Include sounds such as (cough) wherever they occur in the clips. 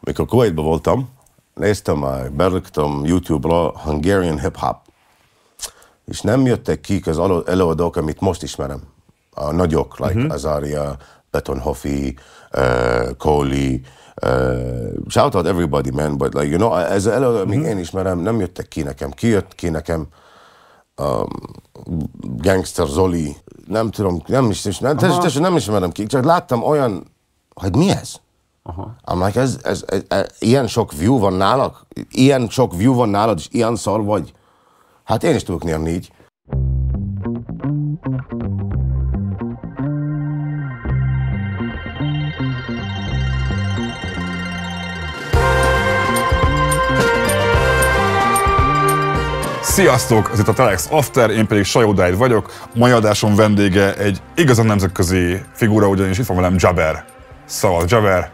Mikor Kuwaitban voltam, néztem, berögtem YouTube-ra Hungarian Hip Hop, és nem jöttek ki az előadók, amit most ismerem. A nagyok, like uh-huh. Azaria, Betonhoffi, uh, Kohli, Uh, shout out everybody, man, but like, you know, ez előadók, mm-hmm. még én ismerem, nem jöttek ki nekem. Ki jött ki nekem? Um, Gangster Zoli, nem tudom, nem is, nem, tes, tes, nem ismerem ki, csak láttam olyan, hogy mi ez? Aha. Amelyek ez, ez, ez, ez, ilyen sok view van nálak? Ilyen sok view van nálad, és ilyen szar vagy? Hát én is tudok nyerni így. Sziasztok! Ez itt a Telex After, én pedig Sajó Dáid vagyok. Mai adásom vendége egy igazán nemzetközi figura, ugyanis itt van velem Jaber. Szóval Jaber.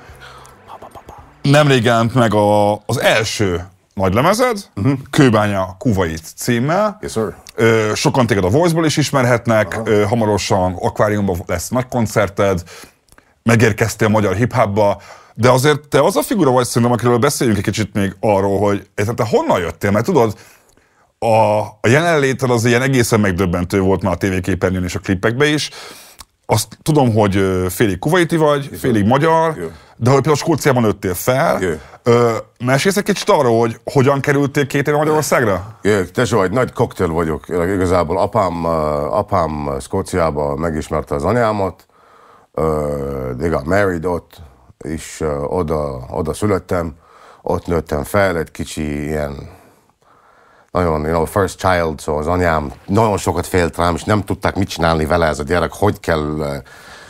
Nemrég jelent meg a, az első nagy lemezed, uh-huh. Mhm. Kőbánya Kuvait címmel. Yes, sir. Ö, sokan téged a Voice-ból is ismerhetnek, uh-huh. ö, hamarosan akváriumban lesz nagy koncerted, megérkeztél a magyar hip de azért te az a figura vagy szerintem, akiről beszéljünk egy kicsit még arról, hogy te honnan jöttél, mert tudod, a, a jelenléted az ilyen egészen megdöbbentő volt már a tévéképernyőn és a klippekben is, azt tudom, hogy félig kuvaiti vagy, félig magyar, Igen. de hogy például Skóciában nőttél fel. mesélsz egy kicsit arról, hogy hogyan kerültél két éve Magyarországra? Jö, tesó, egy nagy koktél vagyok. Igazából apám, apám Skóciában megismerte az anyámat, de got married ott, és oda, oda születtem, ott nőttem fel, egy kicsi ilyen nagyon, you know, first child, szóval az anyám nagyon sokat félt rám, és nem tudták mit csinálni vele ez a gyerek, hogy kell, uh,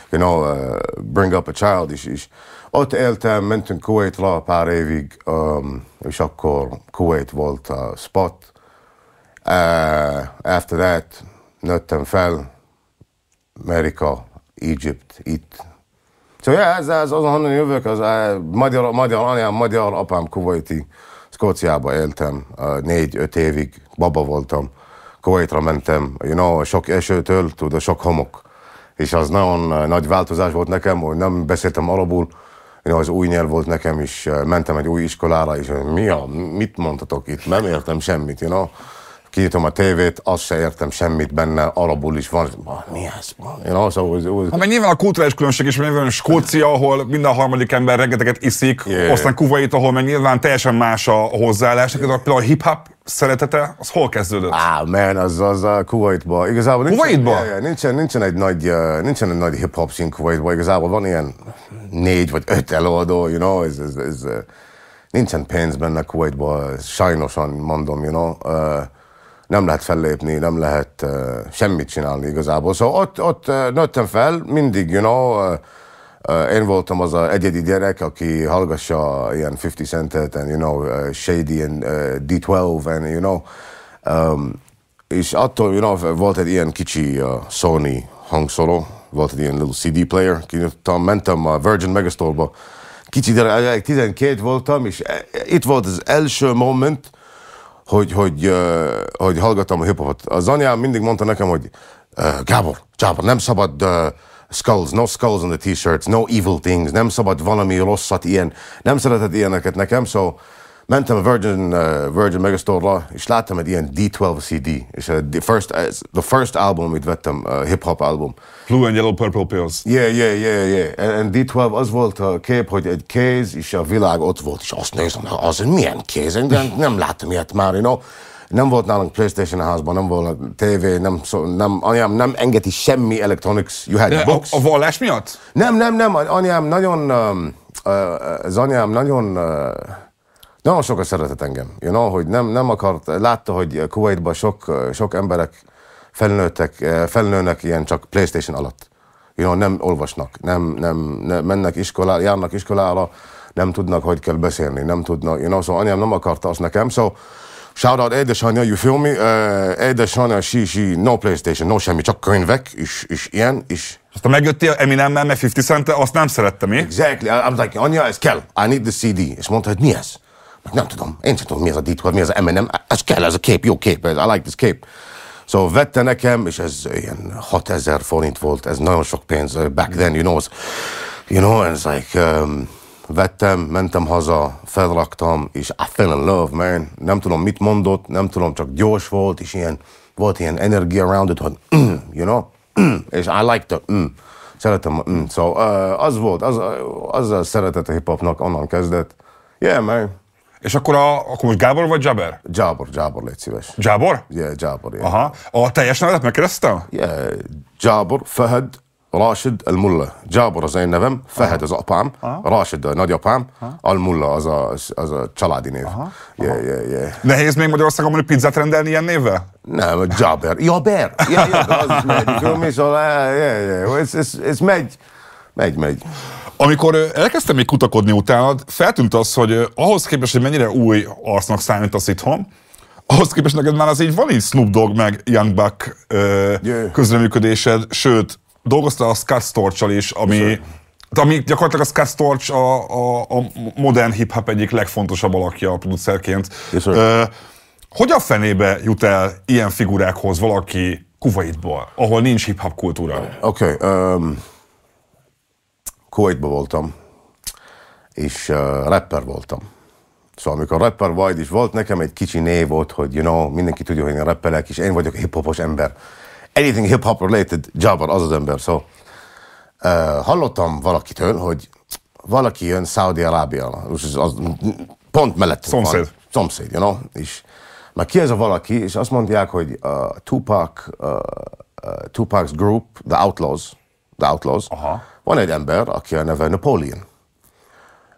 you know, uh, bring up a child, is. és ott éltem, mentünk Kuwaitra pár évig, um, és akkor Kuwait volt a spot. Uh, after that nőttem fel, Amerika, Egypt, itt. Szóval so, yeah, ez, ez azon, honnan jövök, az uh, magyar, magyar anyám, magyar apám kuwaiti. Skóciába éltem, négy-öt évig baba voltam, Kuwaitra mentem, you know, sok esőtől, tudod, sok homok. És az nagyon eh, nagy változás volt nekem, hogy nem beszéltem arabul, you az új nyelv volt nekem, és eh, mentem egy új iskolára, és mi a, mit mondhatok itt, nem értem semmit, you know? kinyitom a tévét, azt se értem semmit benne, alapul is van. Ma, mi ez? Ma? Én az, ahhoz, hogy hát ha mert nyilván a kulturális különbség is, mert Skócia, ahol minden harmadik ember rengeteget iszik, yeah. aztán Kuwait, ahol meg nyilván teljesen más a hozzáállás. Yeah. Hát például a hip-hop szeretete, az hol kezdődött? Á, men, az, az a Kuwaitba. Igazából nincsen, Kuwaitba? Yeah, yeah, nincsen, nincsen, egy nagy, uh, nincsen egy nagy hip-hop szín Kuwaitba. Igazából van ilyen négy vagy öt előadó, you know, ez, ez, ez, nincsen pénz benne Kuwaitba, sajnosan mondom, you know. Uh, nem lehet fellépni, nem lehet uh, semmit csinálni igazából. Szóval ott, ott uh, nőttem fel, mindig, you know, uh, uh, én voltam az a egyedi gyerek, aki hallgassa ilyen 50 centet, and, you know, uh, Shady and uh, D12, and, you know, um, és attól, you know, volt egy ilyen kicsi uh, Sony hangszoró, volt egy ilyen little CD player, kinyitottam, mentem a Virgin Megastore-ba, kicsi, de 12 voltam, és e, e, itt volt az első moment, hogy, hogy, hogy hallgattam a hiphopot. Az anyám mindig mondta nekem, hogy Gábor, Gábor, nem szabad uh, skulls, no skulls on the t-shirts, no evil things, nem szabad valami rosszat ilyen, nem szeretett ilyeneket nekem, so mentem a Virgin, uh, Virgin Megastore-ra, és láttam egy ilyen D12 CD, és uh, the, first, uh, the first album, amit vettem, uh, hip-hop album. Blue and Yellow Purple Pills. Yeah, yeah, yeah, yeah. And, and D12 az volt a kép, hogy egy kéz, és a világ ott volt, és azt néztem, az milyen kéz, nem, nem láttam ilyet már, you know. Nem volt nálunk Playstation a házban, nem volt TV, nem, szó, nem, anyám nem engedi semmi electronics, you had a, box. A, a vallás miatt? Nem, nem, nem, anyám nagyon, um, uh, az anyám nagyon uh, nagyon sokat szeretett engem. You know, hogy nem, nem akart, látta, hogy Kuwaitban sok, sok emberek felnőttek, eh, felnőnek ilyen csak Playstation alatt. You know, nem olvasnak, nem, nem, nem mennek iskolá, járnak iskolára, nem tudnak, hogy kell beszélni, nem tudnak, you know, so szóval anyám nem akarta azt nekem, so shout out édesanyja, you feel me? Uh, édesanyja, she, she, no Playstation, no semmi, csak könyvek, és, és ilyen, és... Aztán megjöttél Eminemmel, meg 50 cent azt nem szerettem, mi? Exactly, I'm like, anya, ez kell, I need the CD, és mondta, hogy mi ez? Nem tudom, én sem tudom, mi az a Detroit, mi az a M&M? ez kell, ez a kép, jó kép, I like this kép. Szóval so, vette nekem, és ez ilyen 6000 forint volt, ez nagyon sok pénz, eh, back then, you know, you know, and it's like, um, vettem, mentem haza, felraktam, és I fell in love, man. Nem tudom, mit mondott, nem tudom, csak gyors volt, és ilyen, volt ilyen energia around it, hogy mm, you know, mm, és I like the mm. Szeretem, mm. szóval so, uh, az volt, az, az a szeretet a hip-hopnak onnan kezdett. Yeah, man. És akkor, a, akkor most Gábor vagy Jaber? Jábor, Jábor, légy szíves. Jábor? Yeah, Jábor, yeah. Aha. A teljes nevet megkérdeztem? Yeah, Jábor Fahad Rashid al Mulla. Jábor az én nevem, Fahad az apám, Aha. Rashid a nagyapám, Aha. al Mulla az a, az a családi név. Aha. Yeah, yeah, yeah. Nehéz még Magyarországon mondani pizzát rendelni ilyen névvel? Nem, Jáber. Jaber! Yeah, yeah, az is megy. Tudom, és ez megy. Megy, megy. Amikor elkezdtem még kutakodni utánad, feltűnt az, hogy ahhoz képest, hogy mennyire új arcnak számít az itthon, ahhoz képest neked már az így van így Snoop Dogg meg Young Buck ö, yeah. közreműködésed, sőt, dolgoztál a Scott storch is, ami, de ami gyakorlatilag a Scott Storch a, a, a modern hip-hop egyik legfontosabb alakja a producerként. Ö, hogy a fenébe jut el ilyen figurákhoz valaki Kuwaitból, ahol nincs hip-hop kultúra? Oké, okay, um... Kuwaitban voltam, és uh, rapper voltam. Szóval amikor rapper vagy, és volt nekem egy kicsi név volt, hogy you know, mindenki tudja, hogy én rappelek, és én vagyok hip-hopos ember. Anything hip-hop related, Jabbar az az ember, szó. Szóval, uh, hallottam valakitől, hogy valaki jön Saudi arábia az, az, pont mellett. Szomszéd. Van. Szomszéd, you know? És, na ki ez a valaki, és azt mondják, hogy uh, Tupac, uh, uh, Tupac's group, The Outlaws, The Outlaws, Aha van egy ember, aki a neve Napoleon.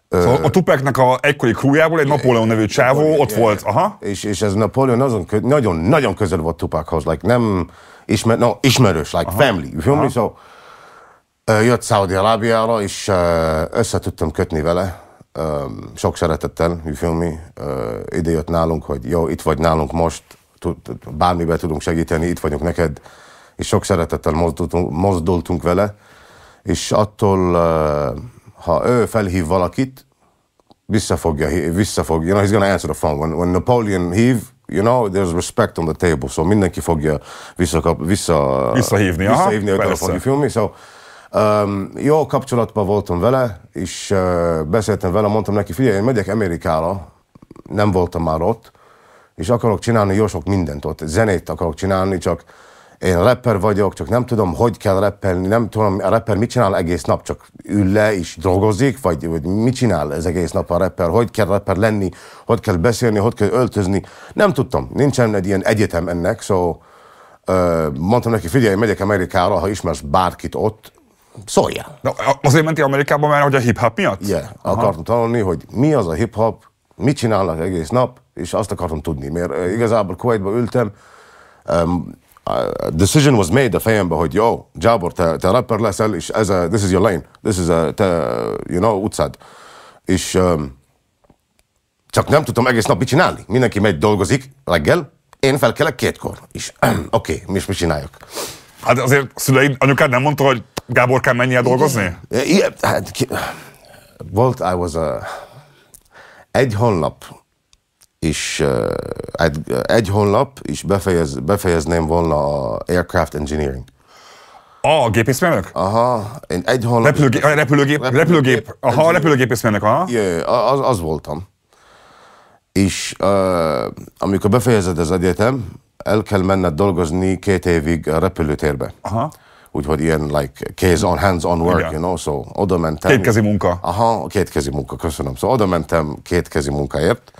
Szóval a Tupeknek a egykori krújából egy Napóleon nevű csávó Napoleon, ott yeah. volt. Aha. És, és ez Napóleon azon kö, nagyon, nagyon közel volt Tupakhoz, like nem ismer, no, ismerős, like Aha. family. You feel So, jött Saudi Arabiára és össze tudtam kötni vele. sok szeretettel, you feel me? ide jött nálunk, hogy jó, itt vagy nálunk most, bármiben tudunk segíteni, itt vagyunk neked. És sok szeretettel mozdultunk, mozdultunk vele és attól, ha ő felhív valakit, visszafogja, visszafogja, you know, he's gonna answer the phone. When, when Napoleon hív, you know, there's respect on the table, so mindenki fogja visszakap, vissza, visszahívni, visszahívni aha, a telefonhívni, so, Um, jó kapcsolatban voltam vele, és uh, beszéltem vele, mondtam neki, figyelj, én megyek Amerikára, nem voltam már ott, és akarok csinálni jó sok mindent ott, zenét akarok csinálni, csak én rapper vagyok, csak nem tudom, hogy kell rappelni, nem tudom, a rapper mit csinál egész nap, csak ül le és dolgozik, vagy, vagy mit csinál ez egész nap a rapper, hogy kell rapper lenni, hogy kell beszélni, hogy kell öltözni. Nem tudtam, nincsen egy ilyen egyetem ennek, so, uh, mondtam neki, figyelj, megyek Amerikára, ha ismersz bárkit ott, szóljál. No, azért menti Amerikába már, hogy a hip-hop miatt? Igen, yeah, akartam tanulni, hogy mi az a hip-hop, mit csinálnak egész nap, és azt akartam tudni, mert igazából Kuwaitba ültem, um, decision was made a fajenbe, hogy jó, Jabor, te, te rapper leszel, és ez a, this is your lane, this is a, te, you know, utcád. És um, csak nem tudtam egész nap mit csinálni. Mindenki megy dolgozik reggel, én felkelek kétkor. És (clears throat) oké, okay, mi is mit Hát azért a szüleid, anyukád nem mondta, hogy Gábor kell el dolgozni? Igen, hát, volt, I was a, egy honlap és egy, egy honlap, és befejez, befejezném volna a Aircraft Engineering. A gépészmérnök? Aha, én egy honlap... Repülőgép, repülőgép, repülőgép, repülőgép aha, a repülőgépészmérnök, aha. Yeah, az, az voltam. És uh, amikor befejezed az egyetem, el kell menned dolgozni két évig a repülőtérbe. Aha. Úgyhogy ilyen like case on, hands on work, Igen. you know, so oda mentem. Kétkezi munka. Aha, kétkezi munka, köszönöm. Szóval so, oda mentem kétkezi munkáért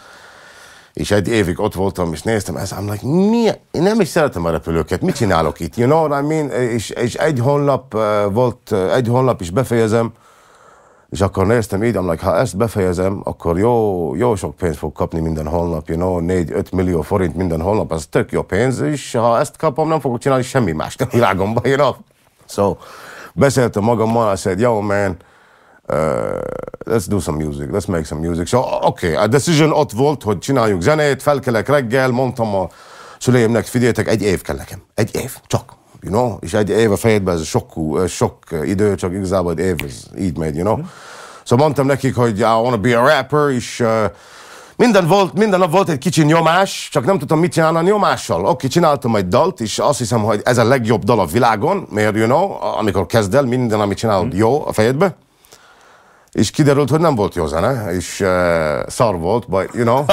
és egy évig ott voltam, és néztem, ez, I'm like, mi? Én nem is szeretem a repülőket, mit csinálok itt? You know what I mean? És, és egy honlap eh, volt, eh, egy honlap is befejezem, és akkor néztem így, like, ha ezt befejezem, akkor jó, jó sok pénzt fog kapni minden honlap, you know, 4-5 millió forint minden honlap, az tök jó pénz, és ha ezt kapom, nem fogok csinálni semmi mást a világomban, you know. So, beszéltem magammal, I said, yo man, Uh, let's do some music, let's make some music. So, oké, okay, a decision ott volt, hogy csináljuk zenét, felkelek reggel, mondtam a szüleimnek, figyeljetek, egy év kell nekem. Egy év, csak. You know? És egy év a fejedben, ez sok, sok idő, csak igazából egy év, ez így megy, you know? Mm. So szóval mondtam nekik, hogy I want to be a rapper, és uh, minden volt, minden nap volt egy kicsi nyomás, csak nem tudtam mit csinálni a nyomással. Oké, okay, csináltam egy dalt, és azt hiszem, hogy ez a legjobb dal a világon, mert you know, amikor kezd el, minden, amit csinálod mm. jó a fejedbe és kiderült, hogy nem volt jó zene, és uh, szar volt, but you know. (laughs)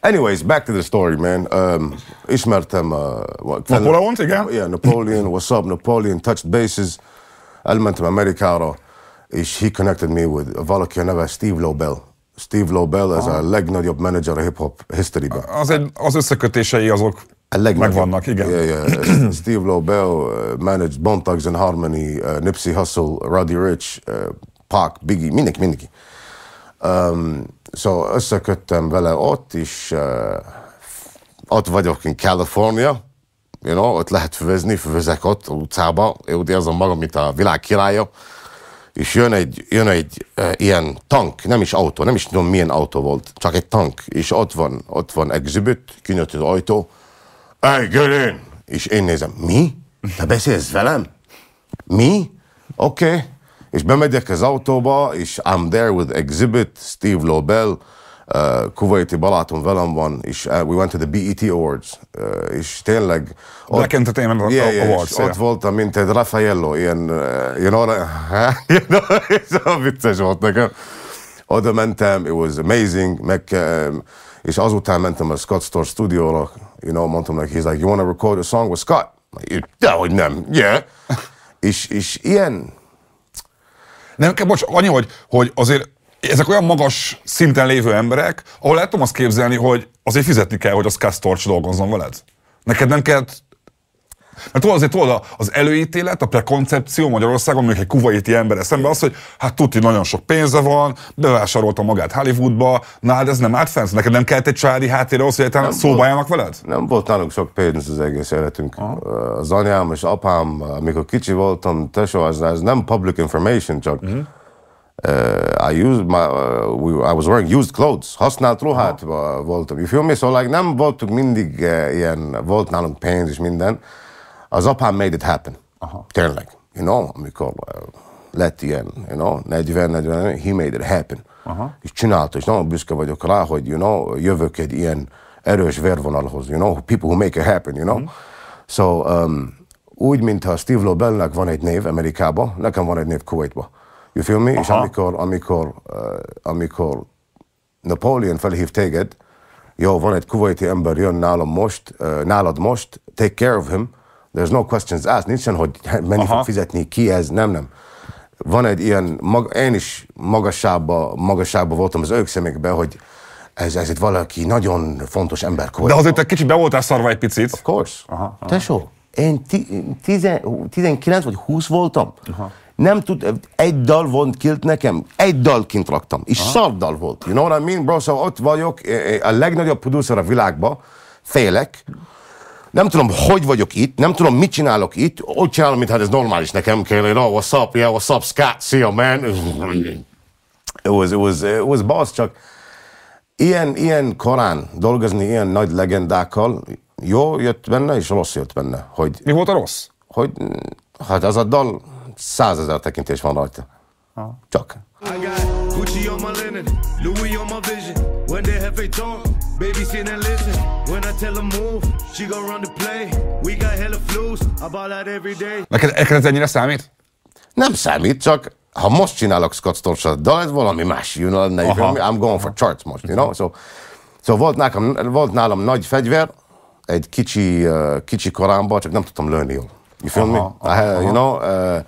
Anyways, back to the story, man. Um, ismertem... Uh, napoleon igen? Yeah, Napoleon, what's up, Napoleon, touched bases. Elmentem Amerikára, és he connected me with valaki a neve Steve Lobel. Steve Lobel, ez ah. a legnagyobb manager a hip-hop history Az, az összekötései azok a megvannak, igen. Yeah, yeah. (clears throat) Steve Lobel uh, managed Bone Thugs and Harmony, uh, Nipsey Hussle, Roddy Rich, uh, Park, Biggie, mindenki, mindenki. Um, szóval összeköttem vele ott, és uh, ott vagyok in California, you know, ott lehet főzni, főzek ott a utcába, úgy érzem magam, mint a világ királya, és jön egy, jön egy uh, ilyen tank, nem is autó, nem is tudom milyen autó volt, csak egy tank, és ott van, ott van exhibit, kinyit az ajtó, hey, get in! És én nézem, mi? Te beszélsz velem? Mi? Oké. Okay és bemegyek az autóba, és I'm there with Exhibit, Steve Lobel, uh, Kuwaiti barátom velem van, és uh, we went to the BET Awards, uh, és tényleg... Ott, Black Entertainment yeah, yeah, Awards, yeah. ott voltam, mint egy Raffaello, ilyen, uh, you know, you know, ez a vicces volt nekem. Oda mentem, it was amazing, meg, um, és azután mentem a Scott Store studio you know, mondtam neki, he's like, you wanna record a song with Scott? Dehogy nem, yeah. (laughs) és, és ilyen, nem kell, bocs, annyi, hogy, hogy azért ezek olyan magas szinten lévő emberek, ahol lehet tudom azt képzelni, hogy azért fizetni kell, hogy az Kastorcs dolgozzon veled. Neked nem kell mert tudod, azért tudod, az előítélet, a prekoncepció Magyarországon, mondjuk egy kuvaiti ember eszembe az, hogy hát tuti nagyon sok pénze van, bevásárolta magát Hollywoodba, hát ez nem állt fenn, neked nem kellett egy családi háttér ahhoz, hogy nem szóba veled? Nem volt nálunk sok pénz az egész életünk. Aha. Az anyám és apám, amikor kicsi voltam, tesó, az, az nem public information, csak mm-hmm. Uh, I used my, uh, we, I was wearing used clothes, használt ruhát uh voltam, you feel me? So like nem voltunk mindig uh, ilyen, volt nálunk pénz és minden, az apám made it happen. Aha. Tényleg. You know, amikor uh, lett ilyen, you know, 40, 40, he made it happen. Aha. És csinálta, és nagyon büszke vagyok rá, hogy you know, jövök egy ilyen erős vérvonalhoz, you know, people who make it happen, you know. Mm. So, um, úgy, mintha Steve Lobelnek van egy név Amerikában, nekem van egy név Kuwaitban. You feel me? Aha. És amikor, amikor, uh, amikor Napoleon felhív téged, jó, van egy kuwaiti ember, jön nálam most, uh, nálad most, take care of him, There's no questions asked. Nincsen, hogy mennyi Aha. fog fizetni, ki ez, nem, nem. Van egy ilyen, mag, én is magasába, magasába voltam az ők szemekben, hogy ez, ez itt valaki nagyon fontos ember. De azért egy kicsit be voltál szarva egy picit. Of course. Aha, aha. Tesó, én 19 vagy 20 voltam. Aha. Nem tud, egy dal volt kilt nekem, egy dal kint raktam, és Aha. szar dal volt. You know what I mean, bro? Szóval so ott vagyok, a legnagyobb producer a világban, félek, nem tudom, hogy vagyok itt, nem tudom, mit csinálok itt, úgy csinálom, mint hát ez normális nekem kell, hogy oh, what's up, yeah, what's up, Scott, see you, man. It was, it was, it was boss, csak ilyen, ilyen korán dolgozni ilyen nagy legendákkal, jó jött benne, és rossz jött benne. Hogy, Mi volt a rossz? Hogy, hát az a dal százezer tekintés van rajta. Ha. Ah. Csak. I got Gucci on my linen, Louis on my vision. When they have a talk, baby sit and listen. When I tell her move, she go run the play. We got hella flus, I ball out every day. Neked, e- neked ez ennyire számít? Nem számít, csak ha most csinálok Scott Storch dal, ez valami más, you know, ne, I'm going for charts most, you know, so, so volt, nálam, volt nálam nagy fegyver, egy kicsi, uh, kicsi koránban, csak nem tudtam lőni jól. You feel aha, me? Aha, aha. You know? Uh,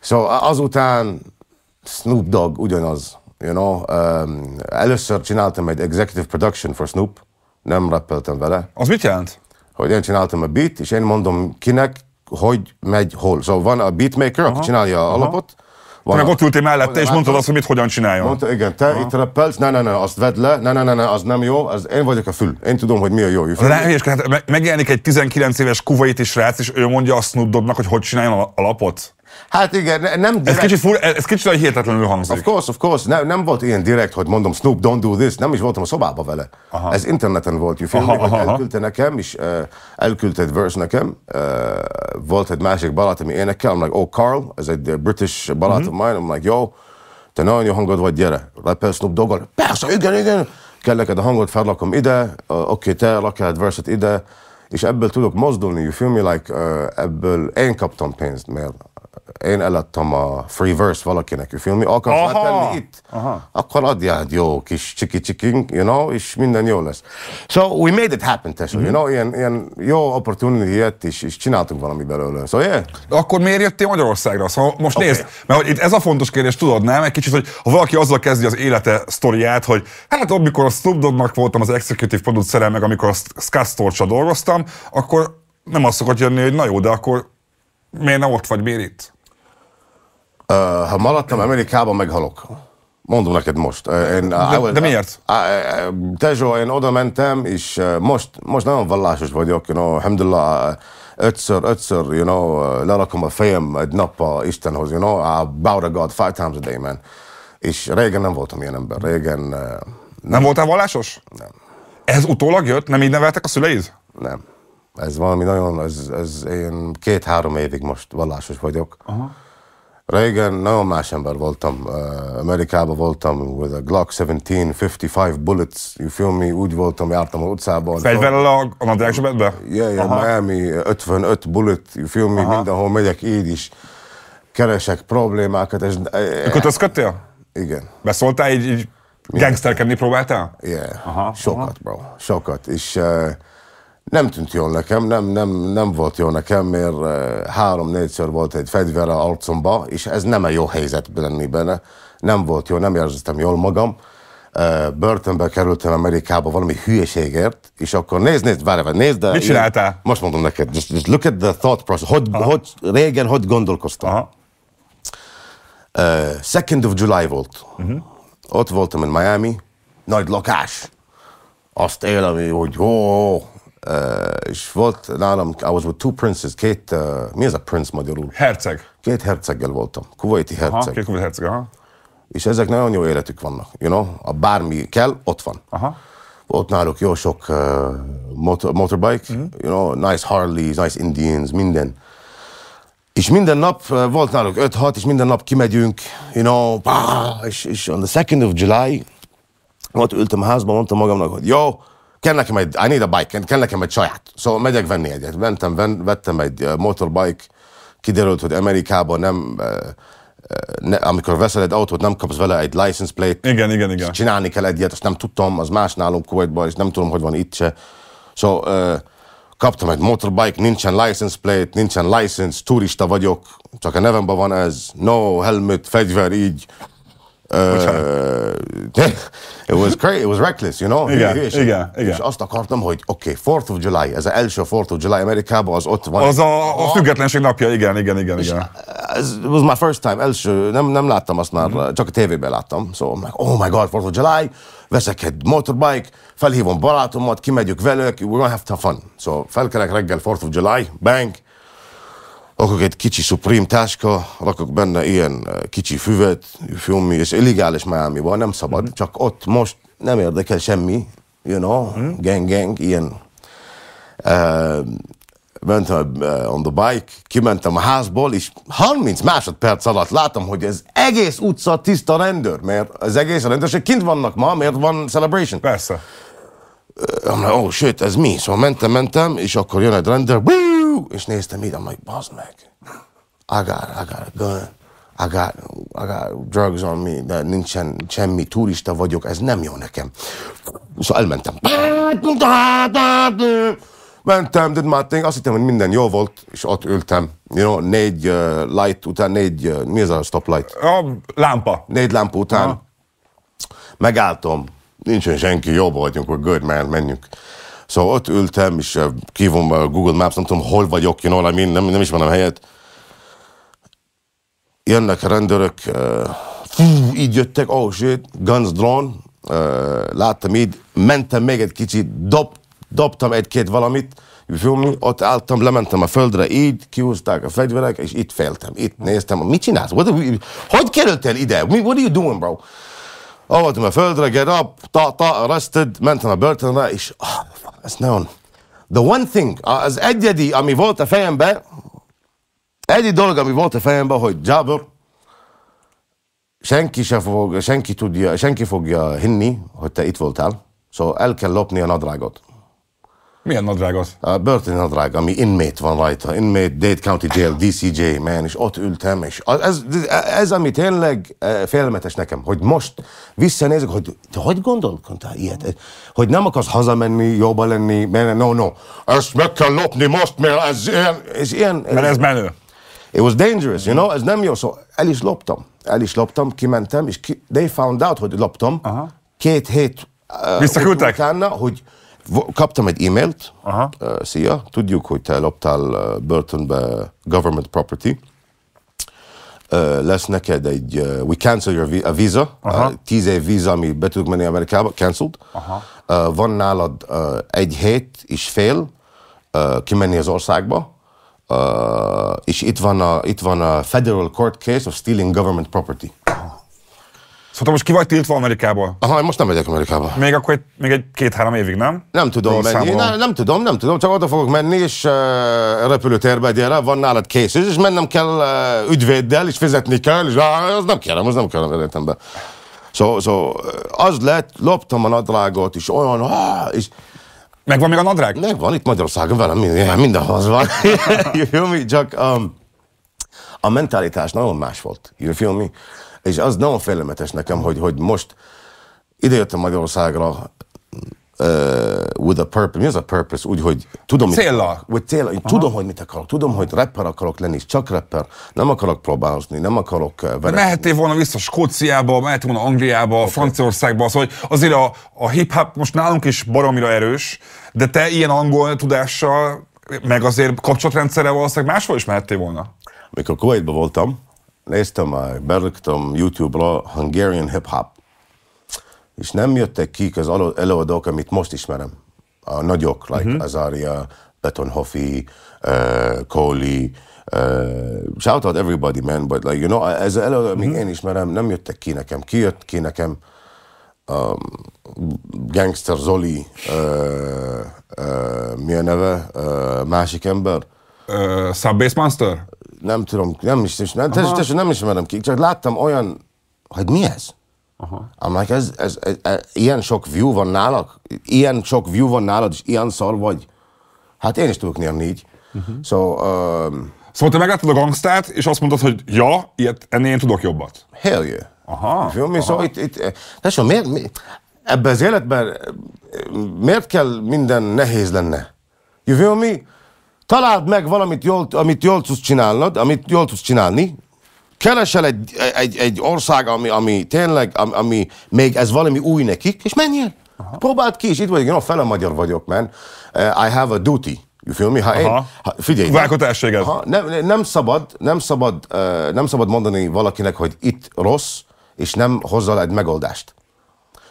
so azután Snoop Dogg ugyanaz. You know, um, először csináltam egy executive production for Snoop, nem rappeltem vele. Az mit jelent? Hogy én csináltam a beat, és én mondom kinek, hogy megy hol. Szóval van a beatmaker, aki csinálja a alapot, van meg ott ültél mellette, és mondtad azt, hogy mit hogyan csináljon. Mondta, igen, te Aha. itt rappelsz, ne, ne, ne, azt vedd le, ne, ne, ne, ne az nem jó, az én vagyok a fül, én tudom, hogy mi a jó. hát megjelenik egy 19 éves kuvait is rác, és ő mondja a Snoop Dobbnak, hogy hogy csináljon alapot. Hát igen, nem direkt. Ez kicsit, fur, ez kicsit hogy hihetetlenül hangzik. Of course, of course. Nem, nem volt ilyen direkt, hogy mondom Snoop, don't do this. Nem is voltam a szobában vele. Aha. Ez interneten volt. Jó film. elküldte nekem, és uh, elküldte egy verse nekem. Uh, volt egy másik balát, ami énekel. I'm like, oh Carl, ez egy British balát mm-hmm. of mine. I'm like, yo, te nagyon jó hangod vagy, gyere. Rappel Snoop Doggal. Persze, igen, igen. Kell neked a hangot, felrakom ide. Uh, Oké, okay, te rakjál verset ide. És ebből tudok mozdulni, you feel me? Like, uh, ebből én kaptam pénzt, mert én eladtam a Free Verse valakinek, a filmi akarsz hát itt, Aha. akkor adjál jó kis csiki-csiking, you know, és minden jó lesz. So we made it happen, tesó, mm-hmm. you mhm. know, ilyen, ilyen jó opportunity jött, és, és csináltuk valami belőle. So yeah. De akkor miért jöttél Magyarországra? Szóval most okay. nézd, mert hogy itt ez a fontos kérdés, tudod, nem? Egy kicsit, hogy ha valaki azzal kezdi az élete sztoriát, hogy hát amikor a Snoop voltam az executive producerem, meg amikor a Scott dolgoztam, akkor nem azt szokott jönni, hogy na jó, de akkor miért nem ott vagy, miért itt? Uh, ha maradtam Amerikában, meghalok. Mondom neked most. Én, de, I, de miért? Tezsó, én oda mentem, és most, most nagyon vallásos vagyok, you know, alhamdulillah, ötször, ötször, you know, lerakom a fejem egy nap Istenhoz, you know, I bow to God five times a day, man. És régen nem voltam ilyen ember, régen... Nem, nem voltál vallásos? Nem. Ez utólag jött? Nem így neveltek a szüleid? Nem ez valami nagyon, ez, ez én két-három évig most vallásos vagyok. Aha. Régen nagyon más ember voltam. Uh, Amerikában voltam, with a Glock 17, 55 bullets, you feel me? Úgy voltam, jártam a utcában. Fegyverrel a, a nadrágsebedbe? Yeah, yeah, Aha. Miami, 55 bullet, you feel me? Aha. Mindenhol megyek így is. Keresek problémákat. És, eh, eh, Kötözködtél? Igen. Beszóltál így, így gangsterkedni próbáltál? Yeah, Aha. sokat, bro, sokat. És uh, nem tűnt jól nekem, nem, nem, nem volt jó nekem, mert eh, három-négyszer volt egy fegyver a arcomba, és ez nem egy jó helyzet lenni benne. Nem volt jó, nem éreztem jól magam. Eh, börtönbe kerültem Amerikába valami hülyeségért, és akkor nézd, nézd, várj, várj, nézd, de... Mit csináltál? Én, most mondom neked, just, just look at the thought process, hogy, Aha. hogy régen, hogy gondolkoztam. Aha. Uh, second of July volt. Uh-huh. Ott voltam in Miami, nagy lakás. Azt élem, hogy ó, és volt nálam, I was with two princes, két, mi ez a prince magyarul? Herceg. Két herceggel voltam, kuwaiti herceg. Aha, két kuwaiti herceg, aha. És ezek nagyon jó életük vannak, you know, a bármi kell, ott van. Aha. Ott náluk jó sok uh, motor, motorbike, mm-hmm. you know, nice Harleys, nice Indians, minden. És minden nap volt náluk 5-6, és minden nap kimegyünk, you know, bah, és, és on the 2nd of July, ott ültem a házban, mondtam magamnak, hogy jó, kell nekem egy, I need a bike, kell nekem egy saját. Szóval megyek venni egyet. Mentem, ven, vettem egy motorbike, kiderült, hogy Amerikában nem, ne, amikor veszel egy autót, nem kapsz vele egy license plate. Igen, igen, igen. Csinálni kell egyet, azt nem tudtam, az más nálunk Kuwaitban, és nem tudom, hogy van itt se. Szóval kaptam egy motorbike, nincsen license plate, nincsen license, turista vagyok, csak a nevemben van ez, no helmet, fegyver, így. (laughs) it was crazy, it was reckless, you know? Igen, és, igen, igen. És azt akartam, hogy oké, okay, 4th of July, ez az első 4th of July Amerikában, az ott van. Az a, a függetlenség napja, igen, igen, igen. igen. It was my first time, első, nem, nem láttam azt már, mm-hmm. csak a tévében láttam. So, like, oh my god, 4th of July, veszek egy motorbike, felhívom barátomat, kimegyünk velük, we're gonna have to have fun. So, felkelek reggel 4th of July, bang, Lakok egy kicsi Supreme táska, lakok benne ilyen eh, kicsi füvet, filmi, és illegális miami nem szabad, mm-hmm. csak ott most nem érdekel semmi, you know, mm-hmm. gang, gang, ilyen. Uh, mentem uh, on the bike, kimentem a házból, és 30 másodperc alatt látom, hogy ez egész utca tiszta rendőr, mert az egész rendőrség kint vannak ma, mert van celebration. Persze. Uh, ó, oh, sőt, ez mi? Szóval mentem, mentem, és akkor jön egy rendőr, Bii! és néztem így, amely, bazd meg. I got, I got a gun. I got, I got drugs on me, de nincsen semmi, turista vagyok, ez nem jó nekem. Szóval elmentem. Mentem, did my thing, azt hittem, hogy minden jó volt, és ott ültem. You know, négy uh, light után, négy, uh, mi ez a stoplight? A lámpa. Négy lámpa után. Aha. Megálltom. Nincsen senki, jobb vagyunk, we're good, man, menjünk. Szóval ott ültem, és eh, kivom a Google Maps, nem tudom, hol vagyok, én valami, nem, nem a helyet. Jönnek a rendőrök, eh, fú, így jöttek, oh shit, guns drawn, eh, láttam így, mentem még egy kicsit, dob, dobtam egy-két valamit, mi ott álltam, lementem a földre, így kiúzták a fegyverek, és itt féltem, itt néztem, mit csinálsz? What you, hogy kerültél ide? What are you doing, bro? Ahogy a földre, get up, ta, ta, arrested, mentem a börtönre, és ah, ez nagyon... The one thing, az egyedi, ami volt a fejemben, egy dolog, ami volt a fejemben, hogy Jabber, senki se fog, senki tudja, senki fogja hinni, hogy te itt voltál, szóval el kell lopni a nadrágot. Milyen az? A börtön nadrág, ami inmate van rajta. Inmate, Dade County Jail, DCJ, man, és ott ültem, és ez, ez ami tényleg eh, félelmetes nekem, hogy most visszanézek, hogy te hogy gondolkodtál ilyet? Mm. Hogy nem akarsz hazamenni, jobban lenni, man, no, no. Ezt meg kell lopni most, mert ez ilyen... Ez ilyen mert ez menő. It was dangerous, you know, ez nem jó, szóval el is loptam. El is loptam, kimentem, és ki, they found out, hogy loptam. Aha. Két hét... Uh, Visszaküldtek? Utána, hogy Kaptam egy e-mailt, Aha. Uh, szia, tudjuk, hogy te loptál börtönbe government property, Uh, lesz neked egy, uh, we cancel your vi- a visa, uh, tíz év visa, ami be tudok menni Amerikába, cancelled. Aha. Uh, van nálad uh, egy hét és fél uh, kimenni az országba, uh, és itt van, a, itt van a federal court case of stealing government property. Aha. Szóval most ki vagy tiltva Amerikából? Aha, most nem megyek Amerikába. Még akkor egy, még egy két-három évig, nem? Nem tudom Jól menni. Nem, nem tudom, nem tudom, csak oda fogok menni, és uh, repülőtérbe gyere, van nálad kész, és mennem kell uh, ügyvéddel, és fizetni kell, és uh, az nem kérem, az nem az életembe. Szóval so, az lett, loptam a nadrágot, és olyan, uh, és Megvan még a nadrág? Megvan, itt Magyarországon velem minden, mindenhol az van. feel (laughs) me? Csak um, a mentalitás nagyon más volt. feel me? És az nagyon félelmetes nekem, hogy, hogy most idejöttem Magyarországra uh, with a purpose. Mi az a purpose? Úgy, hogy tudom, célra. Mit, célra. Én tudom, hogy mit akarok. Tudom, hogy rapper akarok lenni, és csak rapper. Nem akarok próbálni, nem akarok verekni. Mehettél volna vissza Skóciába, mehettél volna Angliába, okay. Franciaországba. az, szóval, hogy azért a, a hip-hop most nálunk is baromira erős, de te ilyen angol tudással, meg azért kapcsolatrendszerrel valószínűleg máshol is mehettél volna. Mikor Kuwaitban voltam, néztem, belöktem YouTube-ra Hungarian Hip Hop, és nem jöttek ki az előadók, amit most ismerem. A nagyok, like uh-huh. Azaria, Betonhoffi, uh, eh, Kohli, Uh, shout out everybody, man, but like, you know, ez elő, mm-hmm. én ismerem, nem jöttek ki nekem. Ki jött ki nekem? Um, Gangster Zoli, uh, uh, mi a neve? Uh, másik ember? Uh, Subbase Monster? nem tudom, nem is, nem, nem, tesz, tesz, nem ismerem ki, csak láttam olyan, hogy mi ez? Aha. like, ez, ez, ez, ez, ilyen sok view van nálak, ilyen sok view van nálad, és ilyen szar vagy. Hát én is tudok nyerni így. Uh-huh. Mhm. So, um, szóval te megláttad a gangstát, és azt mondtad, hogy ja, ilyet, ennél én tudok jobbat. Hell yeah. Aha. Film, Aha. szóval itt, itt eh, tesó, miért, mi, ebben az életben eh, miért kell minden nehéz lenne? You feel me? Találd meg valamit, jól, amit jól tudsz csinálnod, amit jól tudsz csinálni, keresel egy, egy, egy ország, ami, ami tényleg, ami, ami még ez valami új nekik, és menjél. Aha. Próbáld ki, és itt vagyok, én a fele magyar vagyok, man. Eh, I have a duty. You feel me? Ha én, ha, figyelj. Válkotásséged. Ha, nem, nem, szabad, nem, szabad, uh, nem szabad mondani valakinek, hogy itt rossz, és nem hozzal egy megoldást.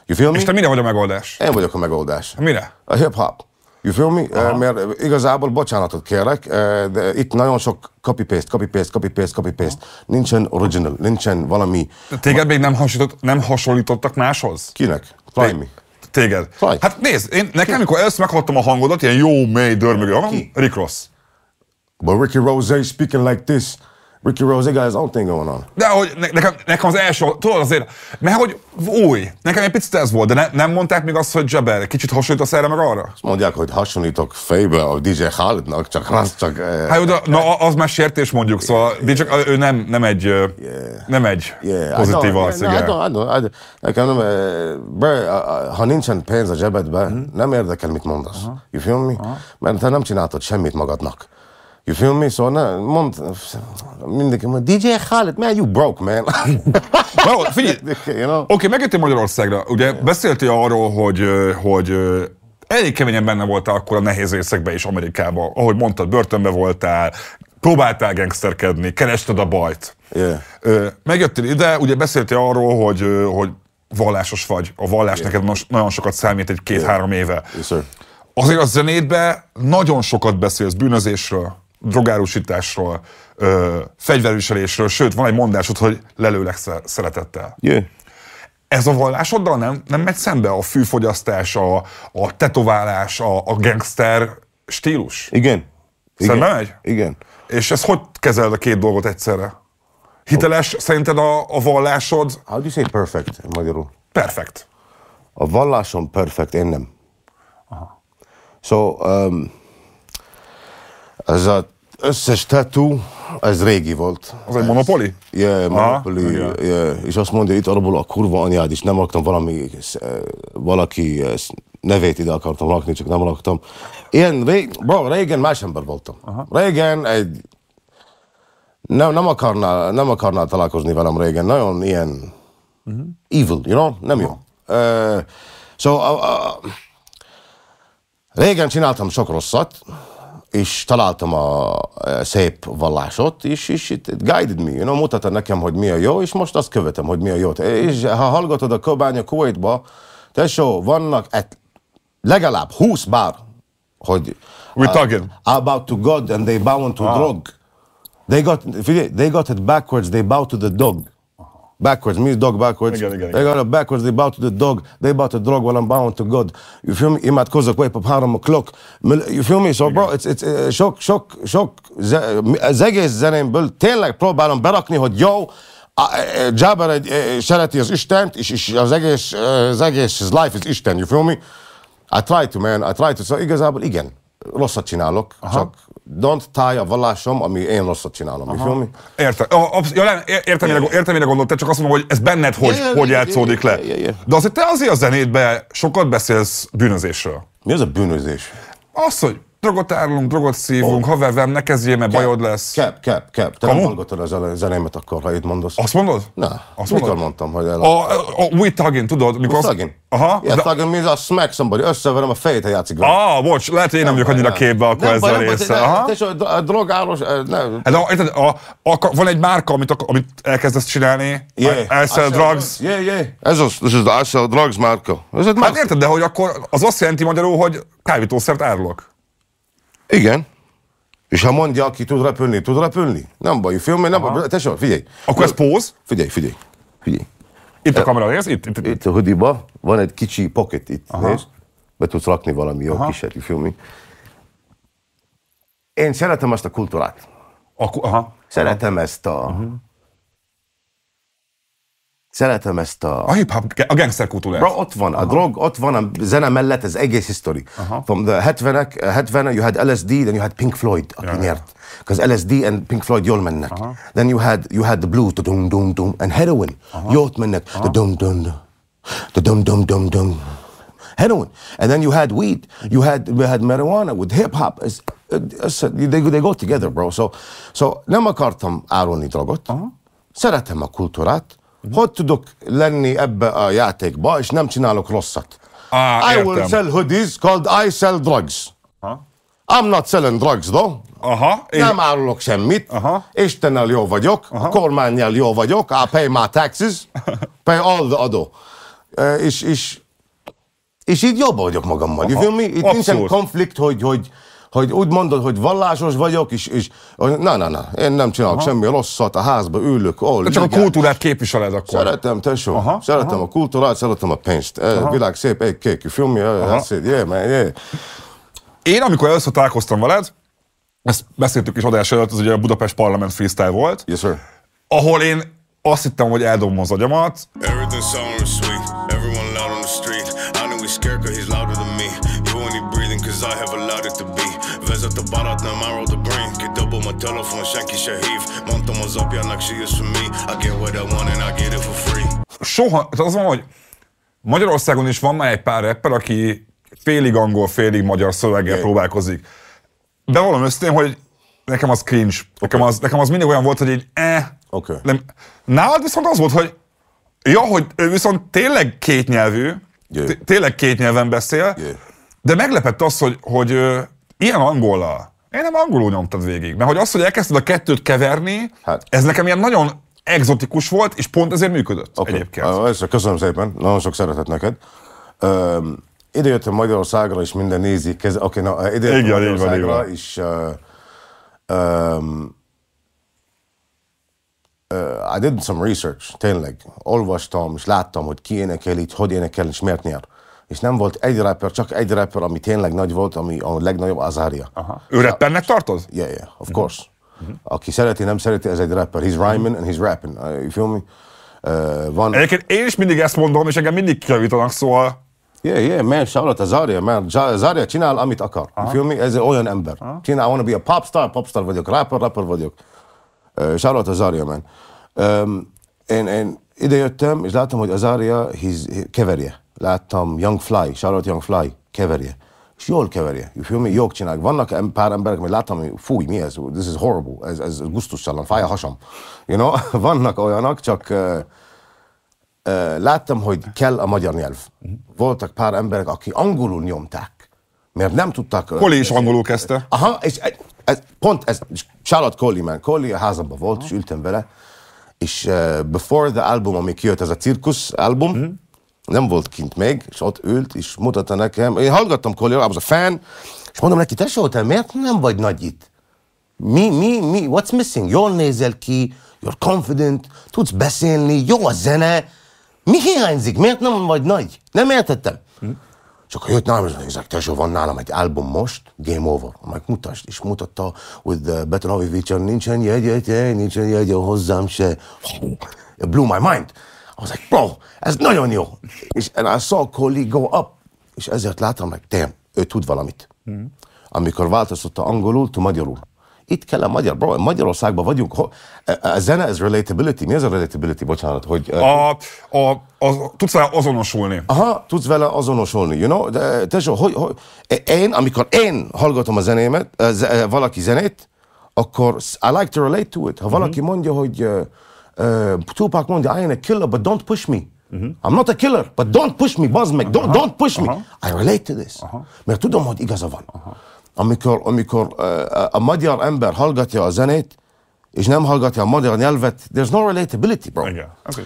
You feel me? És te mire vagy a megoldás? Én vagyok a megoldás. Mire? A hip-hop. You feel me? Aha. Mert igazából bocsánatot kérek, eh, de itt nagyon sok copy-paste, copy-paste, copy-paste, copy-paste. Nincsen original, nincsen valami... Téged még nem, hasonlított, nem hasonlítottak máshoz? Kinek? Fly me. Téged. Fly. Hát nézd, én, nekem, amikor először meghallottam a hangodat, ilyen jó, mély, dörmögő hangom, Rick Ross. But Ricky Rose speaking like this. Ricky Rose, they got his own thing going on. De hogy ne, nekem, nekem az első, tudod azért, mert hogy új, nekem egy picit ez volt, de ne, nem mondták még azt, hogy Jabber, kicsit hasonlítasz erre meg arra? Azt mondják, hogy hasonlítok fejbe a DJ Khalidnak, csak az csak... Eh, hát, de, na, az már sértés mondjuk, szóval DJ, ő nem, nem egy, yeah. nem egy yeah. pozitív arc, yeah, igen. No, no, nekem nem, eh, bro, ha nincsen pénz a zsebedben, mm. nem érdekel, mit mondasz. Uh-huh. You feel me? Uh-huh. Mert te nem csináltad semmit magadnak. You feel me? So na, mond, mindig mondja, DJ Khaled, man, you broke, man. Bro, (laughs) figyelj! (laughs) you know? Oké, okay, megjöttél Magyarországra. Ugye yeah. beszéltél arról, hogy, hogy elég keményen benne voltál akkor a nehéz részekben is Amerikában. Ahogy mondtad, börtönbe voltál, próbáltál gangsterkedni, kerested a bajt. Yeah. Megjöttél ide, ugye beszéltél arról, hogy, hogy vallásos vagy. A vallás yeah. neked most nagyon sokat számít egy két-három yeah. éve. Yes, sir. Azért a zenétben nagyon sokat beszélsz bűnözésről, drogárusításról, ö, fegyverviselésről, sőt, van egy mondásod, hogy lelőleg szeretettel. Jö. Ez a vallásoddal nem, nem megy szembe a fűfogyasztás, a, a tetoválás, a, a gangster stílus? Igen. Szerintem Igen. megy? Igen. És ez hogy kezeled a két dolgot egyszerre? Hiteles szerinted a, a vallásod? How do you say perfect magyarul? Perfect. A vallásom perfect, én nem. Aha. So, um, ez az összes tetú, ez régi volt. Az egy monopoli? Yeah, monopoli, Aha, yeah. És azt mondja, itt arról a kurva anyád is, nem akartam valami, e, valaki e, nevét ide akartam rakni, csak nem raktam. Ilyen, ré, bro, régen más ember voltam. Aha. Régen egy... Nem, nem, akarná, nem akarná találkozni velem régen. Nagyon ilyen... Uh-huh. Evil, you know? Nem jó. Uh, so, uh, uh, régen csináltam sok rosszat, és találtam a e, szép vallásot, és, és it, it guided me, you know, mutatta nekem, hogy mi a jó, és most azt követem, hogy mi a jó. És ha hallgatod a a Kuwaitba, tesó, vannak et, legalább 20 bár, hogy we uh, talking. about to God and they bow to wow. Ah. drug. They got, they got it backwards, they bow to the dog backwards means dog backwards. Igen, igen, igen. They a backwards, they bow to the dog, they bow to the drug while I'm bowing to God. You feel me? Imádkozzak, wake up három o'clock. You feel me? So bro, it's, it's, uh, sok, sok, sok, az egész zenémből tényleg próbálom berakni, hogy jó, eh, eh, Jabber egy, szereti az Istent, és, és az egész, az egész his life is Isten, you feel me? I try to, man, I try to. So szóval igazából igen, rosszat csinálok, Aha. csak don't tie a vallásom, ami én rosszat csinálom. Jó, Értem, ja, értem, mire, értem, mire te csak azt mondom, hogy ez benned hogy, yeah, hogy játszódik le. De azért te azért a zenétben sokat beszélsz bűnözésről. Mi az a bűnözés? Az, hogy drogot árulunk, drogot szívunk, oh. havervem, ne kezdjél, mert kep, bajod lesz. Kep, kep, kep. Te Kamu? nem hallgatod a zenémet akkor, ha itt mondasz. Azt mondod? Ne. Azt Mikor mondod? mondtam, hogy el... A, a, a új tagin, tudod? Mikor az? tagin? Aha. Yeah, de... tagin, means a smack somebody, összeverem a fejét, ha játszik vele. Ah, bocs, lehet, hogy én nem, vagyok annyira képbe akkor nem, ezzel része. Aha. És a drogáros, nem. Hát, a, a, a, a, van egy márka, amit, amit elkezdesz csinálni. Yeah. I, I sell drugs. Yeah, yeah. Ez az, ez az I sell drugs márka. Ez hát érted, de hogy akkor az azt jelenti magyarul, hogy kávítószert árulok. Igen. És ha mondja, aki tud repülni, tud repülni? Nem baj, film, nem baj, Tessék, figyelj. Akkor ez póz? Figyelj, figyelj, figyelj. Itt a kamera, ez? Itt, itt, itt. itt a hudiba van egy kicsi pocket itt, nézd? Be tudsz rakni valami jó kísérleti filmi. Én szeretem ezt a kultúrát. aha. Szeretem aha. ezt a... Uh-huh. Szeretem ezt a... A hip-hop, a gangster kultúrát. ott van, Aha. a drog, ott van, a zene mellett ez egész history. Aha. From the 70-ek, 70 you had LSD, then you had Pink Floyd, aki yeah. nyert. Because LSD and Pink Floyd jól mennek. Aha. Then you had, you had the blues, the dum dum dum, and heroin, Aha. jót mennek, Aha. the dum dum dum, the dum dum dum dum, heroin. And then you had weed, you had, you had marijuana with hip-hop. They, they go together, bro. So, so nem akartam árulni drogot, Aha. szeretem a kultúrát, hogy tudok lenni ebbe a játékba, és nem csinálok rosszat? Ah, I will sell hoodies called I sell drugs. Ha? I'm not selling drugs, though. Aha, én... Nem árulok semmit. Aha. Istennel jó vagyok, Aha. a kormányjal jó vagyok, I pay my taxes, (laughs) pay all the adó. E, és, és, és így jobban vagyok magammal. Aha. You feel me? Itt nincsen konflikt, hogy, hogy hogy úgy mondod, hogy vallásos vagyok, és, és na, na, na, én nem csinálok aha. semmi rosszat, a házba ülök, ahol Csak a kultúrát képviseled akkor. Szeretem, tesó, aha, szeretem aha. a kultúrát, szeretem a pénzt. E, Világ szép, egy kékű filmje, that's it, yeah, man, yeah. Én, amikor először találkoztam veled, ezt beszéltük is adás előtt, az ugye a Budapest Parlament freestyle volt. Yes, sir. Ahol én azt hittem, hogy eldobom az agyamat. Everything sweet, everyone loud on the street. a telefon, senki se hív Mondtam az apjának, she is for me I get what I want and I get it for free Soha, az van, hogy Magyarországon is van már egy pár rapper, aki félig angol, félig magyar szöveggel yeah. próbálkozik. De valami ösztén, hogy nekem az cringe. Okay. Nekem, az, nekem az mindig olyan volt, hogy így eh. Okay. Nem. Nálad viszont az volt, hogy ja, hogy ő viszont tényleg kétnyelvű, yeah. tényleg két nyelven beszél, yeah. de meglepett az, hogy, hogy, hogy ilyen angollal, én nem angolul nyomtad végig, mert hogy az, hogy elkezdted a kettőt keverni, hát. ez nekem ilyen nagyon exotikus volt, és pont ezért működött okay. egyébként. köszönöm szépen, nagyon sok szeretet neked. Um, ide jöttem Magyarországra, és minden nézi, oké, okay, na, ide jöttem Igen, Magyarországra, így van, és uh, um, uh, I did some research, tényleg. Olvastam, és láttam, hogy ki énekel itt, hogy énekel, és miért nyer és nem volt egy rapper, csak egy rapper, ami tényleg nagy volt, ami a legnagyobb, Azaria. Aha. Ő rappernek tartoz? Yeah, yeah, of course. Uh-huh. Aki szereti, nem szereti, ez egy rapper. He's rhyming uh-huh. and he's rapping. Uh, you feel me? Uh, van... Egyébként én is mindig ezt mondom, és engem mindig kiavítanak, szóval... Yeah, yeah, man, shout out Azaria, man. Azaria csinál, amit akar. Aha. You feel me? Ez olyan ember. Aha. Csinál, I wanna be a popstar, popstar vagyok, rapper, rapper vagyok. Uh, shout out Azaria, man. Um, én, én ide jöttem, és láttam, hogy Azaria he, keverje láttam Young Fly, Charlotte Young Fly keverje. És jól keverje, you feel me? Jók csinálják. Vannak pár emberek, amit láttam, hogy fúj, mi ez? This is horrible, ez, ez gusztustalan, fáj a hasam. You know? (laughs) Vannak olyanok, csak uh, uh, láttam, hogy kell a magyar nyelv. Voltak pár emberek, akik angolul nyomták, mert nem tudtak... Koli is angolul kezdte. Aha, és ez, pont ez, Charlotte Coley, man. Coley a házamban volt, és ültem vele, és uh, before the album, ami kijött, ez a cirkusz album, mm nem volt kint még, és ott ült, és mutatta nekem, én hallgattam Colin, I was a fan, és mondom neki, tesó, te miért nem vagy nagy itt? Mi, mi, mi, what's missing? Jól nézel ki, you're confident, tudsz beszélni, jó a zene, mi hiányzik, miért nem vagy nagy? Nem értettem. Hm? És akkor jött nálam, és mondja, tesó, van nálam egy album most, Game Over. Majd hát mutasd, és mutatta, hogy betonavi Avivicsán nincsen jegye, nincsen jegye hozzám se. It blew my mind. I was like, bro, ez nagyon jó. És and I saw colleague go up. És ezért láttam, meg, damn, ő tud valamit. Mm. Amikor változott a angolul, to magyarul. Itt kell a magyar, bro, Magyarországban vagyunk. A, a e, e, zene, ez relatability. Mi az a relatability, bocsánat? Hogy, e, a, a, a, tudsz vele azonosulni. Aha, tudsz vele azonosulni, you know? De, te, so, hogy, hogy, én, amikor én hallgatom a zenémet, valaki zenét, akkor I like to relate to it. Ha hmm. valaki mm-hmm. mondja, hogy uh, uh, Tupac mondja, I ain't a killer, but don't push me. Uh-huh. I'm not a killer, but mhm. don't push me, bazd meg, don't, don't push me. I relate to this. Mert tudom, hogy igaza van. Amikor, amikor uh, a magyar ember hallgatja a zenét, és nem hallgatja a magyar nyelvet, there's no relatability, bro. Igen, ez így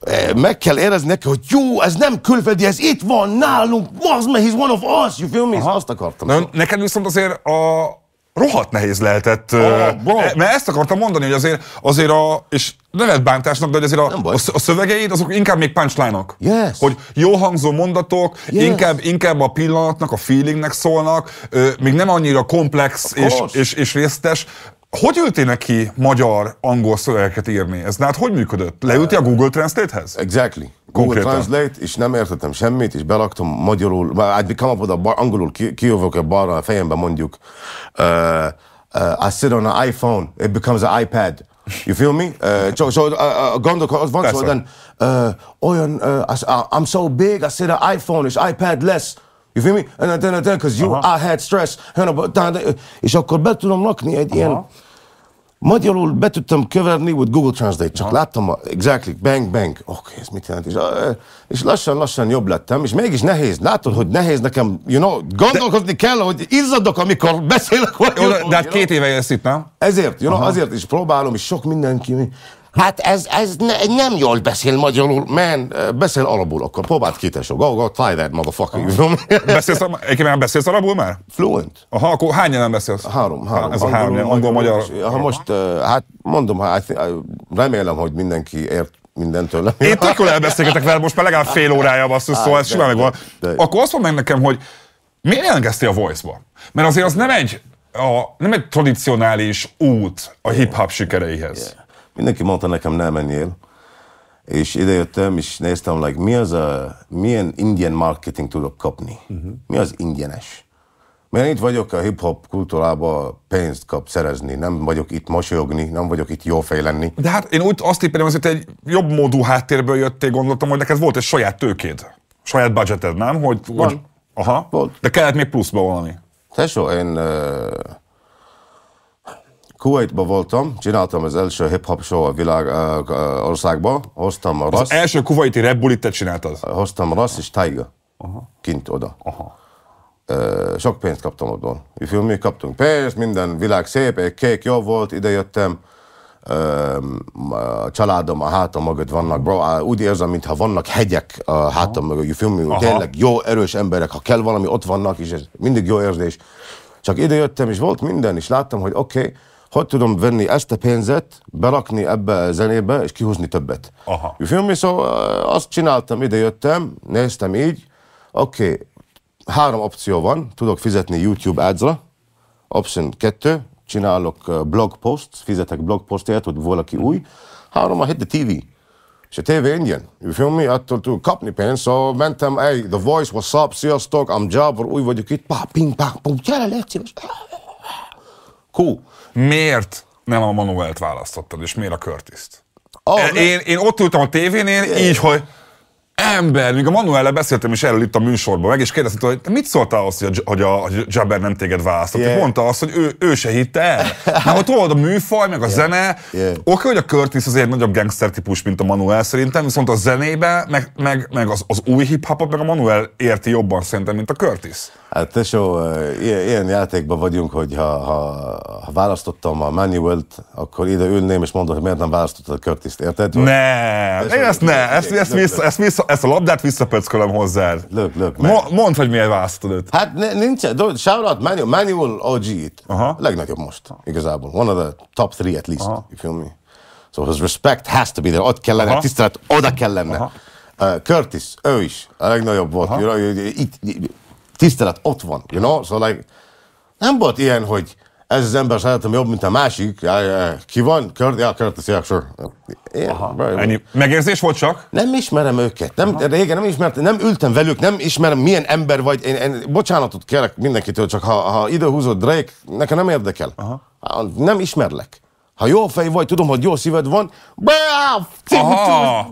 eh, meg kell érezni neki, hogy jó, ez nem külföldi, ez itt van nálunk, az meg, he's one of us, you feel me? Aha. Azt akartam. Na, neked viszont azért a, rohadt nehéz lehetett. Oh, ah, bro. E, mert ezt akartam mondani, hogy azért, azért a, és nem lehet bántásnak, de azért a, a, szövegeid azok inkább még punchline -ok. Yes. Hogy jó hangzó mondatok, yes. inkább, inkább a pillanatnak, a feelingnek szólnak, ö, még nem annyira komplex és, és, és résztes, hogy ültél neki magyar-angol szövegeket írni? Ez hát hogy működött? Leülti a Google Translate-hez? Exactly. Google Translate, és nem értettem semmit, és belaktam magyarul, I'd become up with a bar, angolul kijövök a balra a fejembe mondjuk, uh, uh, I sit on an iPhone, it becomes an iPad. You feel me? Uh, csak, so, uh, gondolok, az van szó, szóval, olyan, I'm so big, I sit an iPhone, és iPad lesz. You feel me? And then, then, because you, uh -huh. I had stress. És akkor be tudom lakni egy uh -huh. ilyen Magyarul be tudtam köverni, with Google Translate, csak Aha. láttam a exactly, bang, bang, oké, okay, ez mit jelent, és, és lassan-lassan jobb lettem, és mégis nehéz, látod, hogy nehéz nekem, you know, gondolkozni de, kell, hogy izzadok, amikor beszélek. Vagy jó, de, de hát két éve jössz itt, nem? Ezért, you know, azért is próbálom, és sok mindenki, Hát ez, ez ne, nem jól beszél magyarul, Men beszél alapul akkor próbáld ki, tesó. Go, go, try that, motherfucker. Ah. beszélsz, egyébként beszélsz alapul már? Fluent. Aha, akkor hány nem beszélsz? Három, három. Ez a három, angol, magyar. Ha most, hát mondom, hát remélem, hogy mindenki ért mindentől. Én tök jól elbeszélgetek vele, most már legalább fél órája basszus, szóval ez simán megvan. Akkor azt mondd meg nekem, hogy miért jelentkeztél a Voice-ba? Mert azért az nem egy, a, nem egy tradicionális út a hip-hop sikereihez. Yeah. Mindenki mondta nekem, nem menjél. És idejöttem, és néztem, like, mi az a, milyen indian marketing tudok kapni? Uh-huh. Mi az ingyenes? Mert itt vagyok a hip-hop kultúrában pénzt kap szerezni, nem vagyok itt mosolyogni, nem vagyok itt jó lenni. De hát én úgy azt éppen, hogy egy jobb módú háttérből jöttél, gondoltam, hogy neked volt egy saját tőkéd, saját budgeted, nem? Hogy, Van. hogy... Aha. Volt. De kellett még pluszba valami. Tesó, én uh, Kuwaitba voltam, csináltam az első hip-hop show a világ uh, országba, hoztam a rassz. Az első kuwaiti rap te csináltad? Hoztam rassz és Tiger. Aha. Kint oda. Aha. Uh, sok pénzt kaptam oda. Mi kaptunk pénzt, minden világ szép, egy kék jó volt, ide jöttem. a családom a hátam mögött vannak, bro, úgy érzem, mintha vannak hegyek a hátam Aha. mögött, you feel me? Tényleg jó, erős emberek, ha kell valami, ott vannak, és ez mindig jó érzés. Csak ide jöttem, és volt minden, és láttam, hogy oké, okay, hogy tudom venni ezt a pénzet, berakni ebbe a zenébe, és kihúzni többet. Aha. You feel szóval, azt csináltam, idejöttem, néztem így, oké, okay, három opció van, tudok fizetni YouTube ads-ra, option kettő, csinálok blog post, fizetek blog postért, hogy valaki mhm. új, három a hit the TV. És a TV ingyen. You feel me? Attól tud kapni pénzt, so szóval mentem, hey, The Voice, what's up, sziasztok, I'm Jabber, új vagyok itt, pá, ping, pá, pum, gyere, légy szíves hú, miért nem a Manuelt választottad, és miért a Curtis-t? Oh, én, én ott ültem a tévénél, így, hogy ember, még a Manuelle beszéltem is erről itt a műsorban meg, és kérdeztem, hogy te mit szóltál azt, hogy a, hogy a, Jabber nem téged választott? Yeah. Mondta azt, hogy ő, ő se hitte el. Na, hogy tudod, a műfaj, meg a yeah. zene, yeah. oké, okay, hogy a Curtis azért nagyobb gangster típus, mint a Manuel szerintem, viszont a zenébe, meg, meg, meg az, az új hip hop meg a Manuel érti jobban szerintem, mint a Curtis. Hát tesó, eh, ilyen, ilyen játékban vagyunk, hogy ha, ha, ha választottam a Manuelt, akkor ide ülném és mondom, hogy miért nem választottad a Curtis-t, érted? Ne, tesó, én ezt ne, ezt, ezt, ezt, vissza, ezt vissza, ezt a labdát visszapöckölöm hozzá. Lök, lök Mo- mondd, hogy miért választod őt. Hát ne, nincs, shout Manuel, Manuel OG-t. A legnagyobb most, igazából. One of the top three at least, Aha. you feel me. So his respect has to be there. Ott kellene, Aha. tisztelet oda kellene. Uh, Curtis, ő is a legnagyobb volt. Aha. You know, itt, tisztelet ott van, you know? So like, nem volt ilyen, hogy ez az ember szeretem jobb, mint a másik. Ki van? Kör, ja, Curtis sor. Ennyi. Megérzés volt csak? Nem ismerem őket. Nem, Aha. régen nem ismertem, nem ültem velük, nem ismerem, milyen ember vagy. Én, én bocsánatot kérek mindenkitől, csak ha, ha időhúzott Drake, nekem nem érdekel. Aha. Nem ismerlek. Ha jó fej vagy, tudom, hogy jó szíved van, Aha. Aha.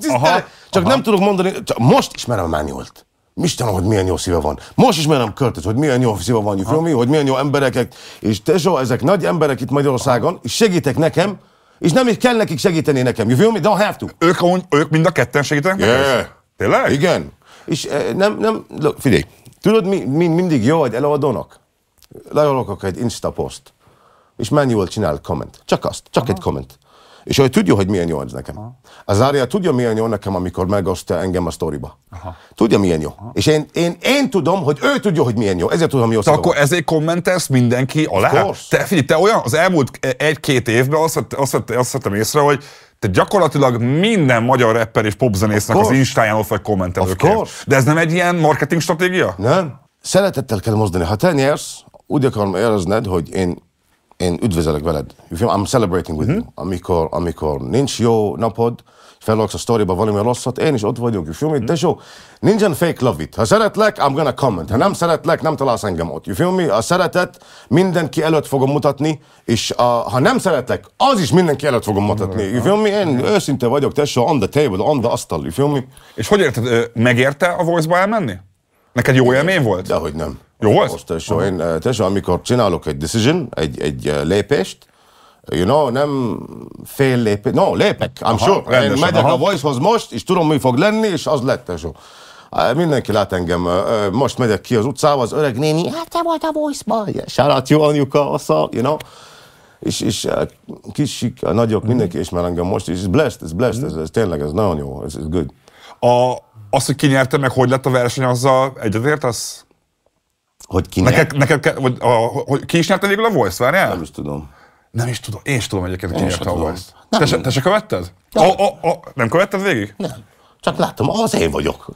csak Aha. nem tudok mondani, csak most ismerem a Manuelt. Istenem, hogy milyen jó szíve van. Most is nem költöz, hogy milyen jó szíve van, me, hogy milyen jó emberek, és te tesó, ezek nagy emberek itt Magyarországon, és segítek nekem, és nem is kell nekik segíteni nekem, me? don't have to. Ők, ők mind a ketten segítenek yeah. Neked? Tényleg? Igen. És eh, nem, nem, figyelj, tudod, mi, mi mindig jó egy eladónak? Leolokok egy Insta post, és manual csinál komment. Csak azt, csak Aha. egy komment. És ő tudja, hogy milyen jó ez nekem. Aha. Az Ária tudja, milyen jó nekem, amikor megosztja engem a sztoriba. Aha. Tudja, milyen jó. Aha. És én, én, én tudom, hogy ő tudja, hogy milyen jó. Ezért tudom, hogy jó Te akkor ezért kommentelsz mindenki alá? Te, figyelj, te olyan, az elmúlt egy-két évben azt, azt, azt, azt, azt vettem észre, hogy te gyakorlatilag minden magyar rapper és popzenésznek az instagram ott vagy kommentelőként. De ez nem egy ilyen marketing stratégia? Nem. Szeretettel kell mozdani. Ha te nyersz, úgy akarom érezned, hogy én én üdvözölek veled. I'm celebrating with mm-hmm. you. Amikor, amikor nincs jó napod, felolgsz a sztoriba valami rosszat, én is ott vagyok, you feel me? Mhm. De jó, nincsen fake love it. Ha szeretlek, I'm gonna comment. Ha nem szeretlek, nem találsz engem ott. You feel me? A szeretet mindenki előtt fogom mutatni, és a, ha nem szeretlek, az is mindenki előtt fogom mutatni. You feel me? Én mhm. őszinte vagyok, tesó, on the table, on the asztal, you feel me? És hogy érted, megérte a voice-ba elmenni? Neked jó élmény volt? Dehogy nem. Jó volt? Most tesó, én eh, tesó, amikor csinálok egy decision, egy, egy eh, lépést, you know, nem fél lépés, no, lépek, I'm aha, sure. Rendesen, én megyek aha. a voice most, és tudom, mi fog lenni, és az lett tesó. Eh, mindenki lát engem, most megyek ki az utcába, az öreg néni, hát te volt a voice ba yeah, shout out you, anyuka, assza, you know és, és kisik, a nagyok, mm. mindenki ismer engem most, és it's blessed, it's blessed, mm. ez, ez tényleg, ez nagyon jó, ez good. A, az, hogy ki nyerte meg, hogy lett a verseny, azzal egyetért az? Hogy ki neked, neked, hogy, a, hogy ki is nyerte végül a voice várjál? Nem is tudom. Nem is tudom. Én is tudom egyébként, hogy ki nyerte a voice te, se, te se követted? Nem. A, a, a, nem követted végig? Nem. Csak láttam, az én vagyok.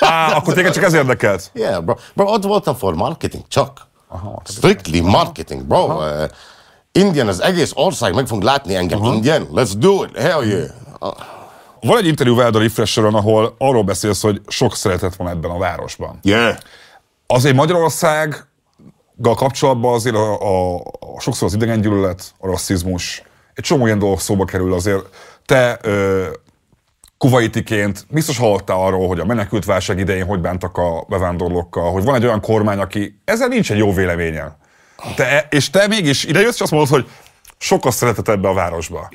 Á, akkor téged csak ez érdekelt. Yeah, bro. Bro, ott voltam for marketing, csak. Aha, Strictly marketing, bro. Uh, Indian, az egész ország meg fog látni engem. Aha. Indian, let's do it, hell yeah. Uh. Van egy interjú veled a Refresheron, ahol arról beszélsz, hogy sok szeretet van ebben a városban. Yeah. Azért Magyarország kapcsolatban azért a, a, a sokszor az idegengyűlölet, a rasszizmus, egy csomó ilyen dolog szóba kerül azért. Te ö, kuvaitiként biztos hallottál arról, hogy a válság idején hogy bántak a bevándorlókkal, hogy van egy olyan kormány, aki ezzel nincs egy jó véleménye. Te, és te mégis ide jössz, és azt mondod, hogy sokkal szeretet ebbe a városba.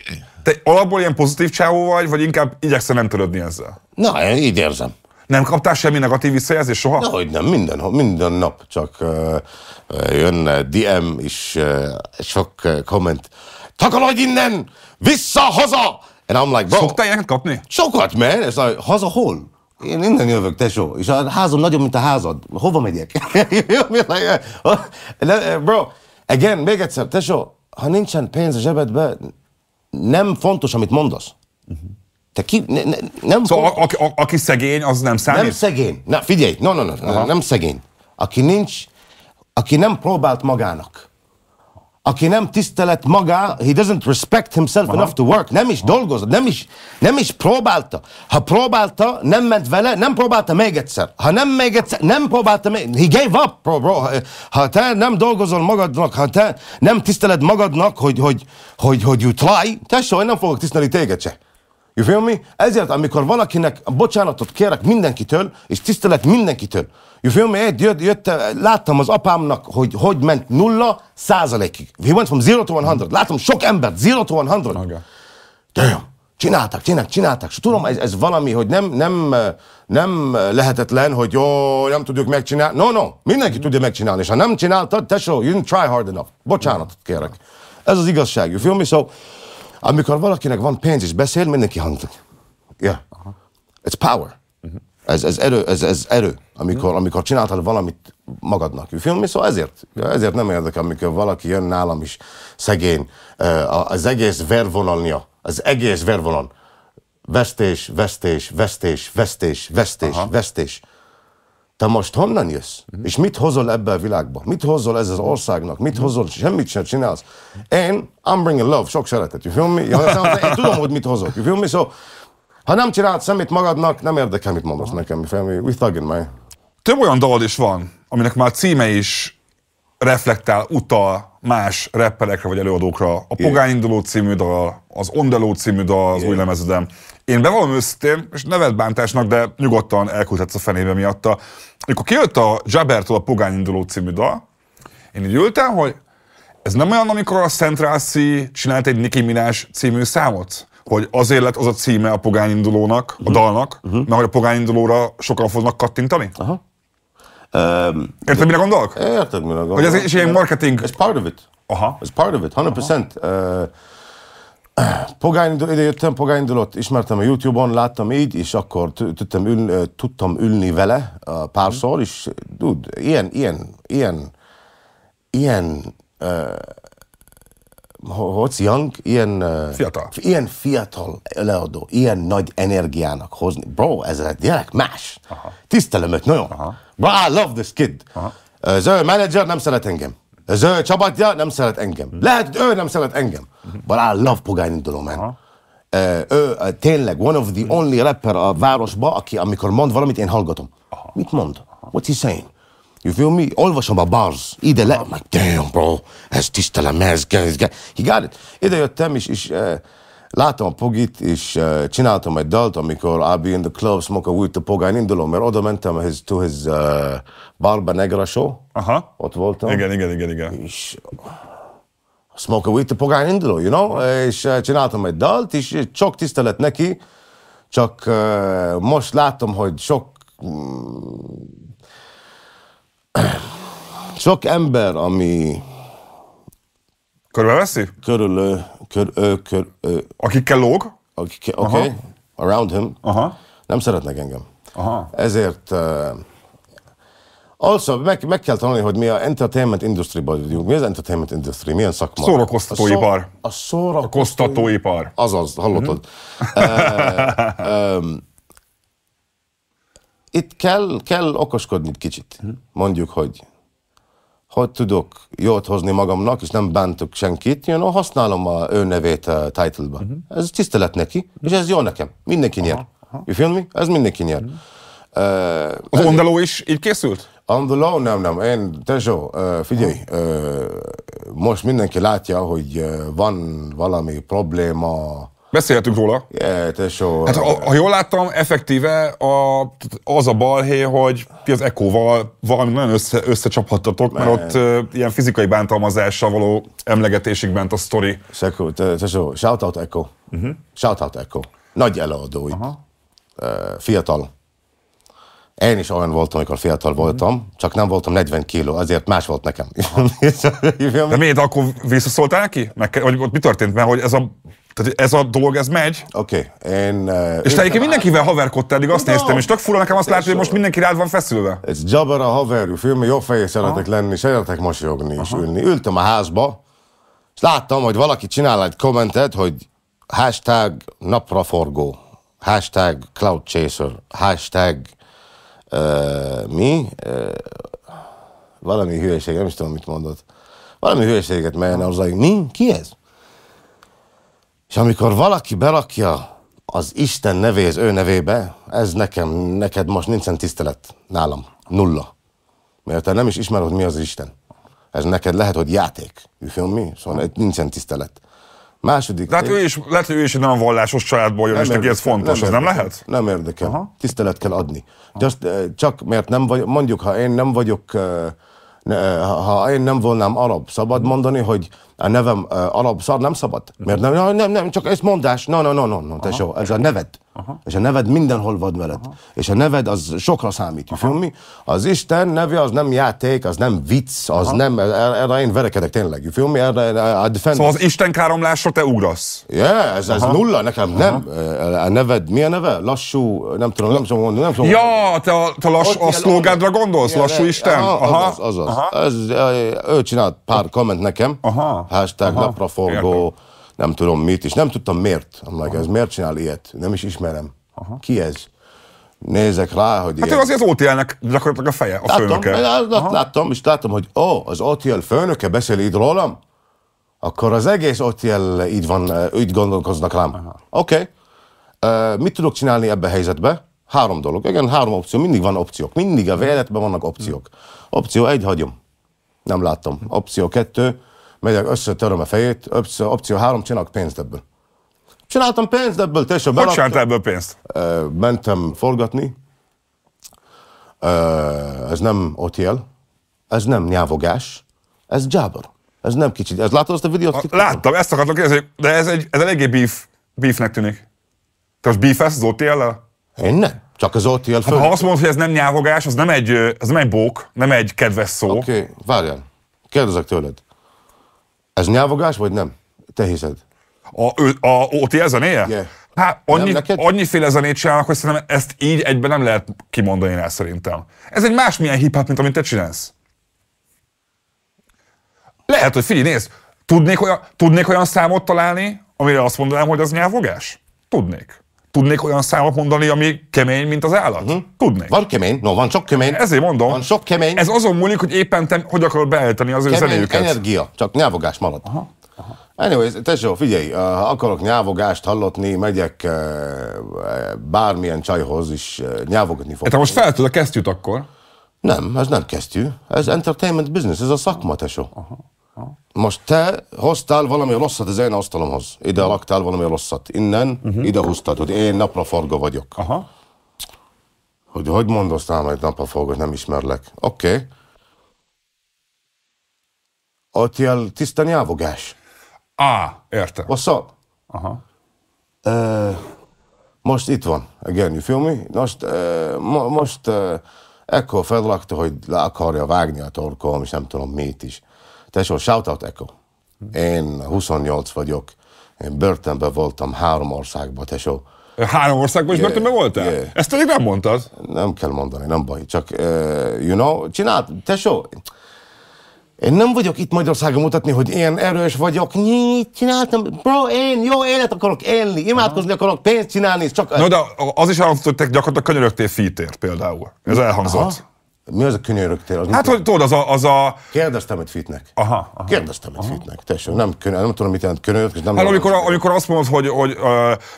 Te alapból ilyen pozitív csávó vagy, vagy inkább igyekszel nem törődni ezzel? Na, én így érzem. Nem kaptál semmi negatív visszajelzést soha? hogy nem, minden, minden nap csak uh, jön DM és uh, sok uh, komment. Takarodj innen! Vissza haza! And I'm like, bro. Szoktál ilyeneket kapni? Sokat, man. Ez like, haza hol? Én innen jövök, tesó. És a házom nagyobb, mint a házad. Hova megyek? (laughs) bro, again, még egyszer, tesó, ha nincsen pénz a zsebedben, nem fontos, amit mondasz. Uh-huh. Te ki, ne, ne, nem szóval a, a, a, aki szegény, az nem számít? Nem szegény. Na, figyelj, no, no, no, no, nem szegény. Aki nincs, aki nem próbált magának. Aki nem tisztelet magá, he doesn't respect himself Aha. enough to work, nem is Aha. dolgozott, nem is, nem is próbálta. Ha próbálta, nem ment vele, nem próbálta még egyszer. Ha nem még egyszer, nem próbálta még, he gave up, bro, bro. Ha te nem dolgozol magadnak, ha te nem tiszteled magadnak, hogy, hogy, hogy, hogy you try, te én nem fogok tisztelni téged se. You feel me? Ezért, amikor valakinek bocsánatot kérek mindenkitől, és tisztelet mindenkitől. You feel me? Jött, jött, láttam az apámnak, hogy hogy ment nulla százalékig. We went from zero to one hundred. Látom sok embert, zero to one Okay. Damn. Csinálták, csinálták, csinálták. És tudom, ez, ez valami, hogy nem, nem, nem lehetetlen, hogy jó, nem tudjuk megcsinálni. No, no, mindenki tudja megcsinálni. És ha nem csináltad, tesó, you didn't try hard enough. Bocsánatot kérek. Ez az igazság, you feel me? So, amikor valakinek van pénz és beszél, mindenki hangzik. Yeah. Aha. It's power. Uh-huh. Ez, ez, erő, ez, ez erő, amikor, uh-huh. amikor csináltad valamit magadnak. You feel me? Szóval ezért, ezért nem érdekel, amikor valaki jön nálam is szegény, eh, az egész vervonalnia, az egész vervonal. Vesztés, vesztés, vesztés, vesztés, vesztés, Aha. vesztés te most honnan jössz? Uh-huh. És mit hozol ebbe a világba? Mit hozol ez az országnak? Mit mhm. hozol? Semmit sem csinálsz. Én, I'm bringing love, sok szeretet, you feel me? Én tudom, hogy mit hozok, you feel me? So, ha nem csinálsz semmit magadnak, nem érdekel, mit mondasz nekem, you feel me? We thugging, man. Több olyan dal is van, aminek már címe is reflektál, utal más rapperekre vagy előadókra. A Pogány induló című dal, az Ondeló című dal, az Igen. új lemezedem. Én bevallom őszintén, és nevet bántásnak, de nyugodtan elküldhetsz a fenébe miatta. Amikor kijött a Jabertól a Pogány induló című dal, én így ültem, hogy ez nem olyan, amikor a Central C csinált egy Nicki Minás című számot? Hogy azért lett az a címe a pogány indulónak a mhm. dalnak, uh-huh. mert hogy a indulóra sokan fognak kattintani? Aha. Um, Érted, mire gondolok? Érted, mire gondolok. Hogy ez is ilyen marketing. Ez part of it. Aha. Ez part of it, 100%. Aha. Uh, Pogányindul, ide jöttem, pogányindulott, ismertem a Youtube-on, láttam így, és akkor tudtam, ülni, tudtam ülni vele uh, párszor, és dude, ilyen, ilyen, ilyen, ilyen uh, hogy Young ilyen fiatal. ilyen fiatal leadó, ilyen nagy energiának hozni. Bro, ez a gyerek más. Aha. Tisztelem őt nagyon. Aha. Bro, I love this kid. Aha. Az ő menedzser nem szeret engem. Az ő csapatja nem szeret engem. Hmm. Lehet, hogy ő nem szeret engem. Hmm. But I love Pogány Induló, man. Aha. ő uh, tényleg one of the only rapper a városba, aki amikor mond valamit, én hallgatom. Aha. Mit mond? What's he saying? You feel me? Olvasom a bars. Ide le. I'm like, damn, bro. Ez tisztelem, ez, ez, He got it. Ide jöttem, és, és uh, láttam a pogit, és uh, csináltam egy dalt, amikor I'll be in the club, smoke a weed to pogán indulom, mert oda mentem his, to his uh, Barba Negra show. Aha. Ott voltam. Igen, igen, igen, igen. És smoke a weed to pogán induló, you know? És uh, csináltam egy dalt, és sok tisztelet neki, csak uh, most látom, hogy sok mm, sok ember, ami... Körbeveszi? Körülő, kör, ö, kör, ö, Akikkel lóg? Akik, Oké, okay, around him. Aha. Nem szeretnek engem. Aha. Ezért... Uh, Also, meg, meg kell tanulni, hogy mi a entertainment industry-ban vagyunk. Mi az entertainment industry? Milyen szakma? Szórakoztatóipar. A, szor, a szórakoztatóipar. Azaz, hallottad. Uh-huh. uh, um, itt kell, kell okoskodni kicsit. Mondjuk, hogy hogy tudok jót hozni magamnak, és nem bántok senkit, you know, használom a ő nevét a uh, title-ba. Uh-huh. Ez tisztelet neki, és ez jó nekem. Mindenki nyer. You feel me? Ez mindenki nyer. Uh-huh. Uh, On the low is így készült? On the low, nem, nem. Én, Tezsó, uh, figyelj, uh, most mindenki látja, hogy uh, van valami probléma Beszélhetünk róla. Yeah, tesó. Hát, ha, ha jól láttam, effektíve a, az a balhé, hogy ti az Eko-val valami nagyon össze, összecsaphattatok, mert ott uh, ilyen fizikai bántalmazással való emlegetésig ment a sztori. Sekó, tesó, shout out Eko. Uh-huh. Mhm. Shout out Eko. Nagy előadói. Uh, fiatal. Én is olyan voltam, amikor fiatal voltam, mm. csak nem voltam 40 kiló, azért más volt nekem. (laughs) De miért akkor visszaszóltál neki? Meg, hogy mi történt? Mert hogy ez a tehát ez a dolog, ez megy. Oké. Okay. Én, uh, és te egyébként mindenkivel haverkodtál, eddig azt no. néztem, és tök fura nekem azt látni, hogy most mindenki rád van feszülve. Ez Jabber a haverű film, jó fejé szeretek lenni, szeretek mosolyogni és ülni. Ültem a házba, és láttam, hogy valaki csinál egy kommentet, hogy hashtag napraforgó, hashtag cloud chaser, hashtag uh, mi? Uh, valami hülyeség, nem is tudom, mit mondott. Valami hülyeséget, mert az hogy mi? Ki ez? És amikor valaki berakja az Isten nevé az ő nevébe, ez nekem, neked most nincsen tisztelet nálam. Nulla. Mert te nem is ismered, mi az Isten. Ez neked lehet, hogy játék. You feel me? Szóval nincsen tisztelet. Második. De hát ő is, lehet, hogy ő is egy nagyon vallásos családból jön, és neki ez fontos, nem ez nem lehet? Nem érdekel. Aha. Tisztelet kell adni. Just, eh, csak mert nem vagy, mondjuk, ha én nem vagyok uh, ha én nem volnám arab, szabad mhm. mondani, hogy a nevem arab szar nem szabad? Mert mhm. nem, nem, nem, csak ez mondás, no, no, no, no, no, tesó, ez a neved. Aha. És a neved mindenhol van veled. Aha. És a neved az sokra számít, Mi? Az Isten neve az nem játék, az nem vicc, az Aha. nem, erre én verekedek tényleg, filmi, erre a defend. Szóval az Isten káromlásra te ugrasz. Yeah, ez, ez nulla, nekem Aha. nem. A neved, mi a neve? Lassú, nem tudom, nem tudom mondani. Nem tudom ja, te a, te lass, a szlogádra gondolsz, lassú Isten? Aha, az, az, az. Aha. Ez, ő csinált pár komment nekem, Aha. hashtag Aha. napraforgó. Értem nem tudom mit, és nem tudtam miért. like, ez miért csinál ilyet? Nem is ismerem. Aha. Ki ez? Nézek rá, hogy Hát ilyen. ő azért az OTL-nek gyakorlatilag a feje, a láttam, főnöke. Lát, láttam, és láttam, hogy ó, az OTL főnöke beszél így rólam, akkor az egész OTL így van, eh, így gondolkoznak rám. Oké. Okay. Uh, eh, mit tudok csinálni ebbe a helyzetbe? Három dolog. Igen, három opció. Mindig van opciók. Mindig a véletben vannak opciók. Hmm. Opció egy, hagyom. Nem láttam. Opció kettő, megyek, összetöröm a fejét, opció, opció három, csinálok pénzt ebből. Csináltam pénzt ebből, tesó, Hogy csináltál ebből pénzt? mentem forgatni, ez nem OTL, ez nem nyávogás, ez Jabber. Ez nem kicsit, ez látod azt a videót? A, láttam, ezt akartam kérdezni, de ez, egy, ez eléggé beef, beefnek tűnik. Te most beefesz az OTL-lel? Én nem. Csak az OTL hát, Ha azt mondod, hogy ez nem nyávogás, az nem egy, az nem egy bók, nem egy kedves szó. Oké, okay, várjál. Kérdezek tőled. Ez nyávogás, vagy nem? Te hiszed? A, a, a OT ez a néje? Yeah. Hát annyi, annyiféle zenét csinálnak, hogy szerintem ezt így egyben nem lehet kimondani rá szerintem. Ez egy másmilyen hip-hop, mint amit te csinálsz. Lehet, hogy figyelj, nézd, tudnék olyan, tudnék olyan számot találni, amire azt mondanám, hogy az nyelvogás? Tudnék. Tudnék olyan számot mondani, ami kemény, mint az állat? Uh-huh. Tudnék. Van kemény, no, van sok kemény. Ezért mondom. Van sok kemény. Ez azon múlik, hogy éppen te hogy akarod beállítani az kemény ő zenéjüket. energia, csak nyávogás marad. Aha. Aha. Anyways, tesó, figyelj, ha akarok nyávogást hallotni, megyek eh, bármilyen csajhoz is eh, nyávogatni fogok. E te most feltűd a kesztyűt akkor? Nem, ez nem kesztyű. Ez entertainment business, ez a szakma, tesó. Aha most te hoztál valami rosszat az én asztalomhoz. Ide laktál valami rosszat. Innen uh-huh. ide húztad, hogy én napraforga vagyok. Aha. Hogy hogy mondasz rám egy napraforga, nem ismerlek. Oké. Okay. Ott jel tisztán nyávogás. Á, ah, Érte. What's up? Aha. Uh, most itt van, again, you feel me? Most, uh, mo- most uh, ekkor felrakta, hogy le akarja vágni a torkom, és nem tudom mit is. Tesó, shoutout Eko. Én 28 vagyok, én börtönben voltam három országban, tesó. Három országban is yeah, börtönben voltál? Yeah. Ezt pedig nem mondtad. Nem kell mondani, nem baj. Csak, uh, you know, csinált, tesó, én nem vagyok itt Magyarországon mutatni, hogy ilyen erős vagyok. Nyit, csináltam. Bro, én jó élet akarok élni, imádkozni akarok, pénzt csinálni, csak... No, de az is elhangzott, hogy te gyakorlatilag könyörögtél fítért például. Ez elhangzott. Aha. Mi az a könyörögtél? Az hát, hogy tudod, az a... Az a... Kérdeztem egy fitnek. Aha, aha. Kérdeztem aha. egy fitnek. Tessék, nem, könyör, nem tudom, mit jelent könyörög. Nem hát, amikor, a, amikor azt mondod, hogy, hogy uh,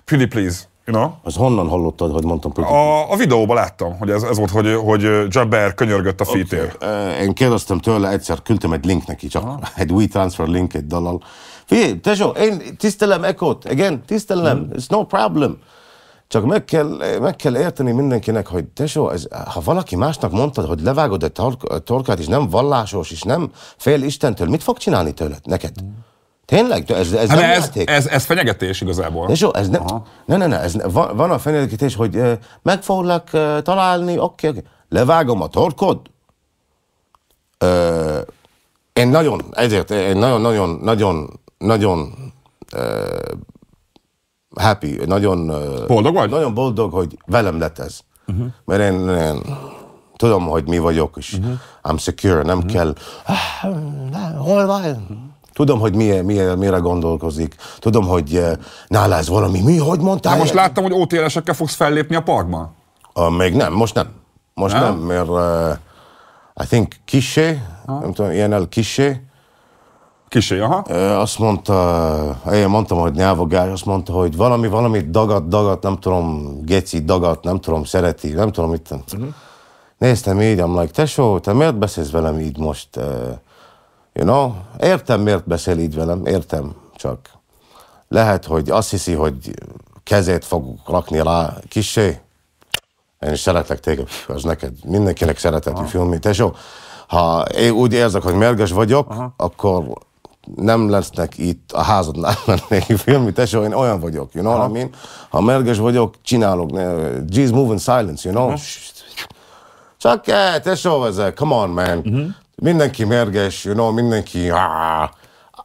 pretty please. You know? Az honnan hallottad, hogy mondtam pretty a, a videóban láttam, hogy ez, ez volt, hogy, hogy Jabber könyörgött a okay. fitér. én kérdeztem tőle egyszer, küldtem egy link neki, csak aha. egy WeTransfer link egy dalal. Figyelj, tesó, én tisztelem Ekot, Again, tisztelem, hmm. it's no problem. Csak meg kell, meg kell érteni mindenkinek, hogy tesó, ez, ha valaki másnak mondtad, hogy levágod a, tor- torkát, és nem vallásos, és nem fél Istentől, mit fog csinálni tőled, neked? Tényleg? Ez, ez, hát nem ez, ez, ez fenyegetés igazából. És jó, ez nem, ne, ne, ne, ez ne, van, van a fenyegetés, hogy meg foglak találni, oké, okay, okay. levágom a torkod. Ö, én nagyon, ezért, én nagyon-nagyon, nagyon-nagyon uh, happy, nagyon... Boldog vagy? Nagyon boldog, hogy velem lett ez. Uh-huh. Mert én, én tudom, hogy mi vagyok, és uh-huh. I'm secure, nem uh-huh. kell... Ah, hol vagy? Tudom, hogy mi, mi, mire gondolkozik. Tudom, hogy nála ez valami. Mi? Hogy mondtál? De hát most láttam, hogy OTL-esekkel fogsz fellépni a parkban. Uh, még nem, most nem. Most nem, nem mert uh, I think kisé, uh-huh. nem tudom, ilyen el kisé, Kisé, aha. Azt mondta, eh, én mondtam, hogy nyávogás, azt mondta, hogy valami, valami dagat, dagat, nem tudom, geci dagat, nem tudom, szereti, nem tudom mit. Uh-huh. Néztem így, I'm like, tesó, te miért beszélsz velem így most? Eh, you know? Értem, miért beszél így velem, értem, csak lehet, hogy azt hiszi, hogy kezét fogok rakni rá, kisé. Én szeretlek téged, az neked, mindenkinek szeretetű filmi. Tesó, ha én úgy érzek, hogy mérges vagyok, Aha. akkor nem lesznek itt a házadnál lennék (laughs) filmi tesó, én olyan vagyok, you know what I mean? Ha merges vagyok, csinálok, G's in silence, you know? Aha. Csak eh, tesó ezek, come on man. Uh-huh. Mindenki merges, you know, mindenki ah,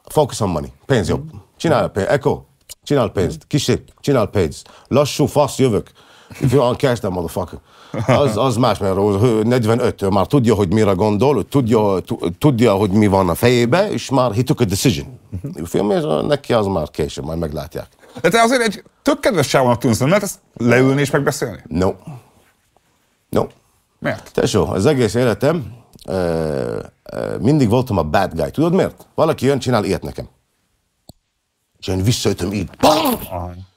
focus on money, pénz jobb. Mhm. Csinál pénzt, Echo. csinál pénzt, kísér, csinál pénzt. Lassú, fasz, jövök. If you want cash that motherfucker az, az más, mert 45-től már tudja, hogy mire gondol, tudja, tudja, hogy mi van a fejébe, és már he took a decision. A film, és neki az már később, majd meglátják. De te azért egy tök kedves sávonnak tűnsz, nem ezt leülni és megbeszélni? No. No. Miért? Tesó, az egész életem ö, ö, mindig voltam a bad guy. Tudod miért? Valaki jön, csinál ilyet nekem. És én visszajöttem így.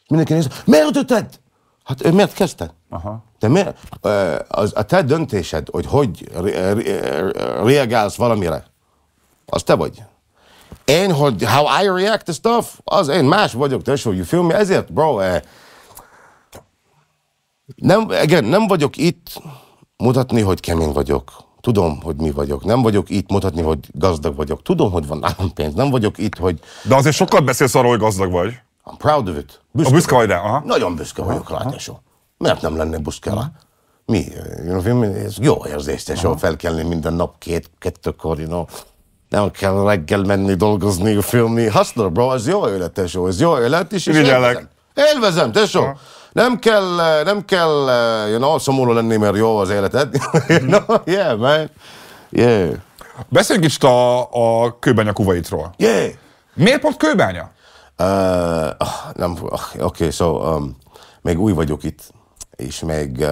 Mindenki néz, miért ütötted? Hát miért kezdted? Aha. Te mi, az, a te döntésed, hogy hogy reagálsz valamire, az te vagy. Én, hogy how I react to stuff, az én más vagyok, tesó, you feel me? Ezért, bro, eh, nem, again, nem vagyok itt mutatni, hogy kemény vagyok. Tudom, hogy mi vagyok. Nem vagyok itt mutatni, hogy gazdag vagyok. Tudom, hogy van nálam pénz. Nem vagyok itt, hogy... De azért sokat beszélsz arról, hogy gazdag vagy. I'm proud of it. Büszke a büszke vagy rá, aha. Nagyon büszke aha. vagyok rá, tesó. Mert nem lenne buszkela? Mi? Eh, ez jó érzés, és felkelni minden nap két, kettőkor, you know. Nem kell reggel menni dolgozni, filmni. Hasznos, bro, ez jó élet, tesó. Ez jó élet is. És élvezem. Élvezem, tesó. Nem kell, eh, nem kell, eh, you know, szomorú lenni, mert jó az életed. (laughs) you mhm. know? Yeah, man. Yeah. Beszélj kicsit a, a kőbánya kuvaitról. Yeah. Miért pont kőbánya? Uh, nem, ah, oké, okay, so um, még új vagyok itt és még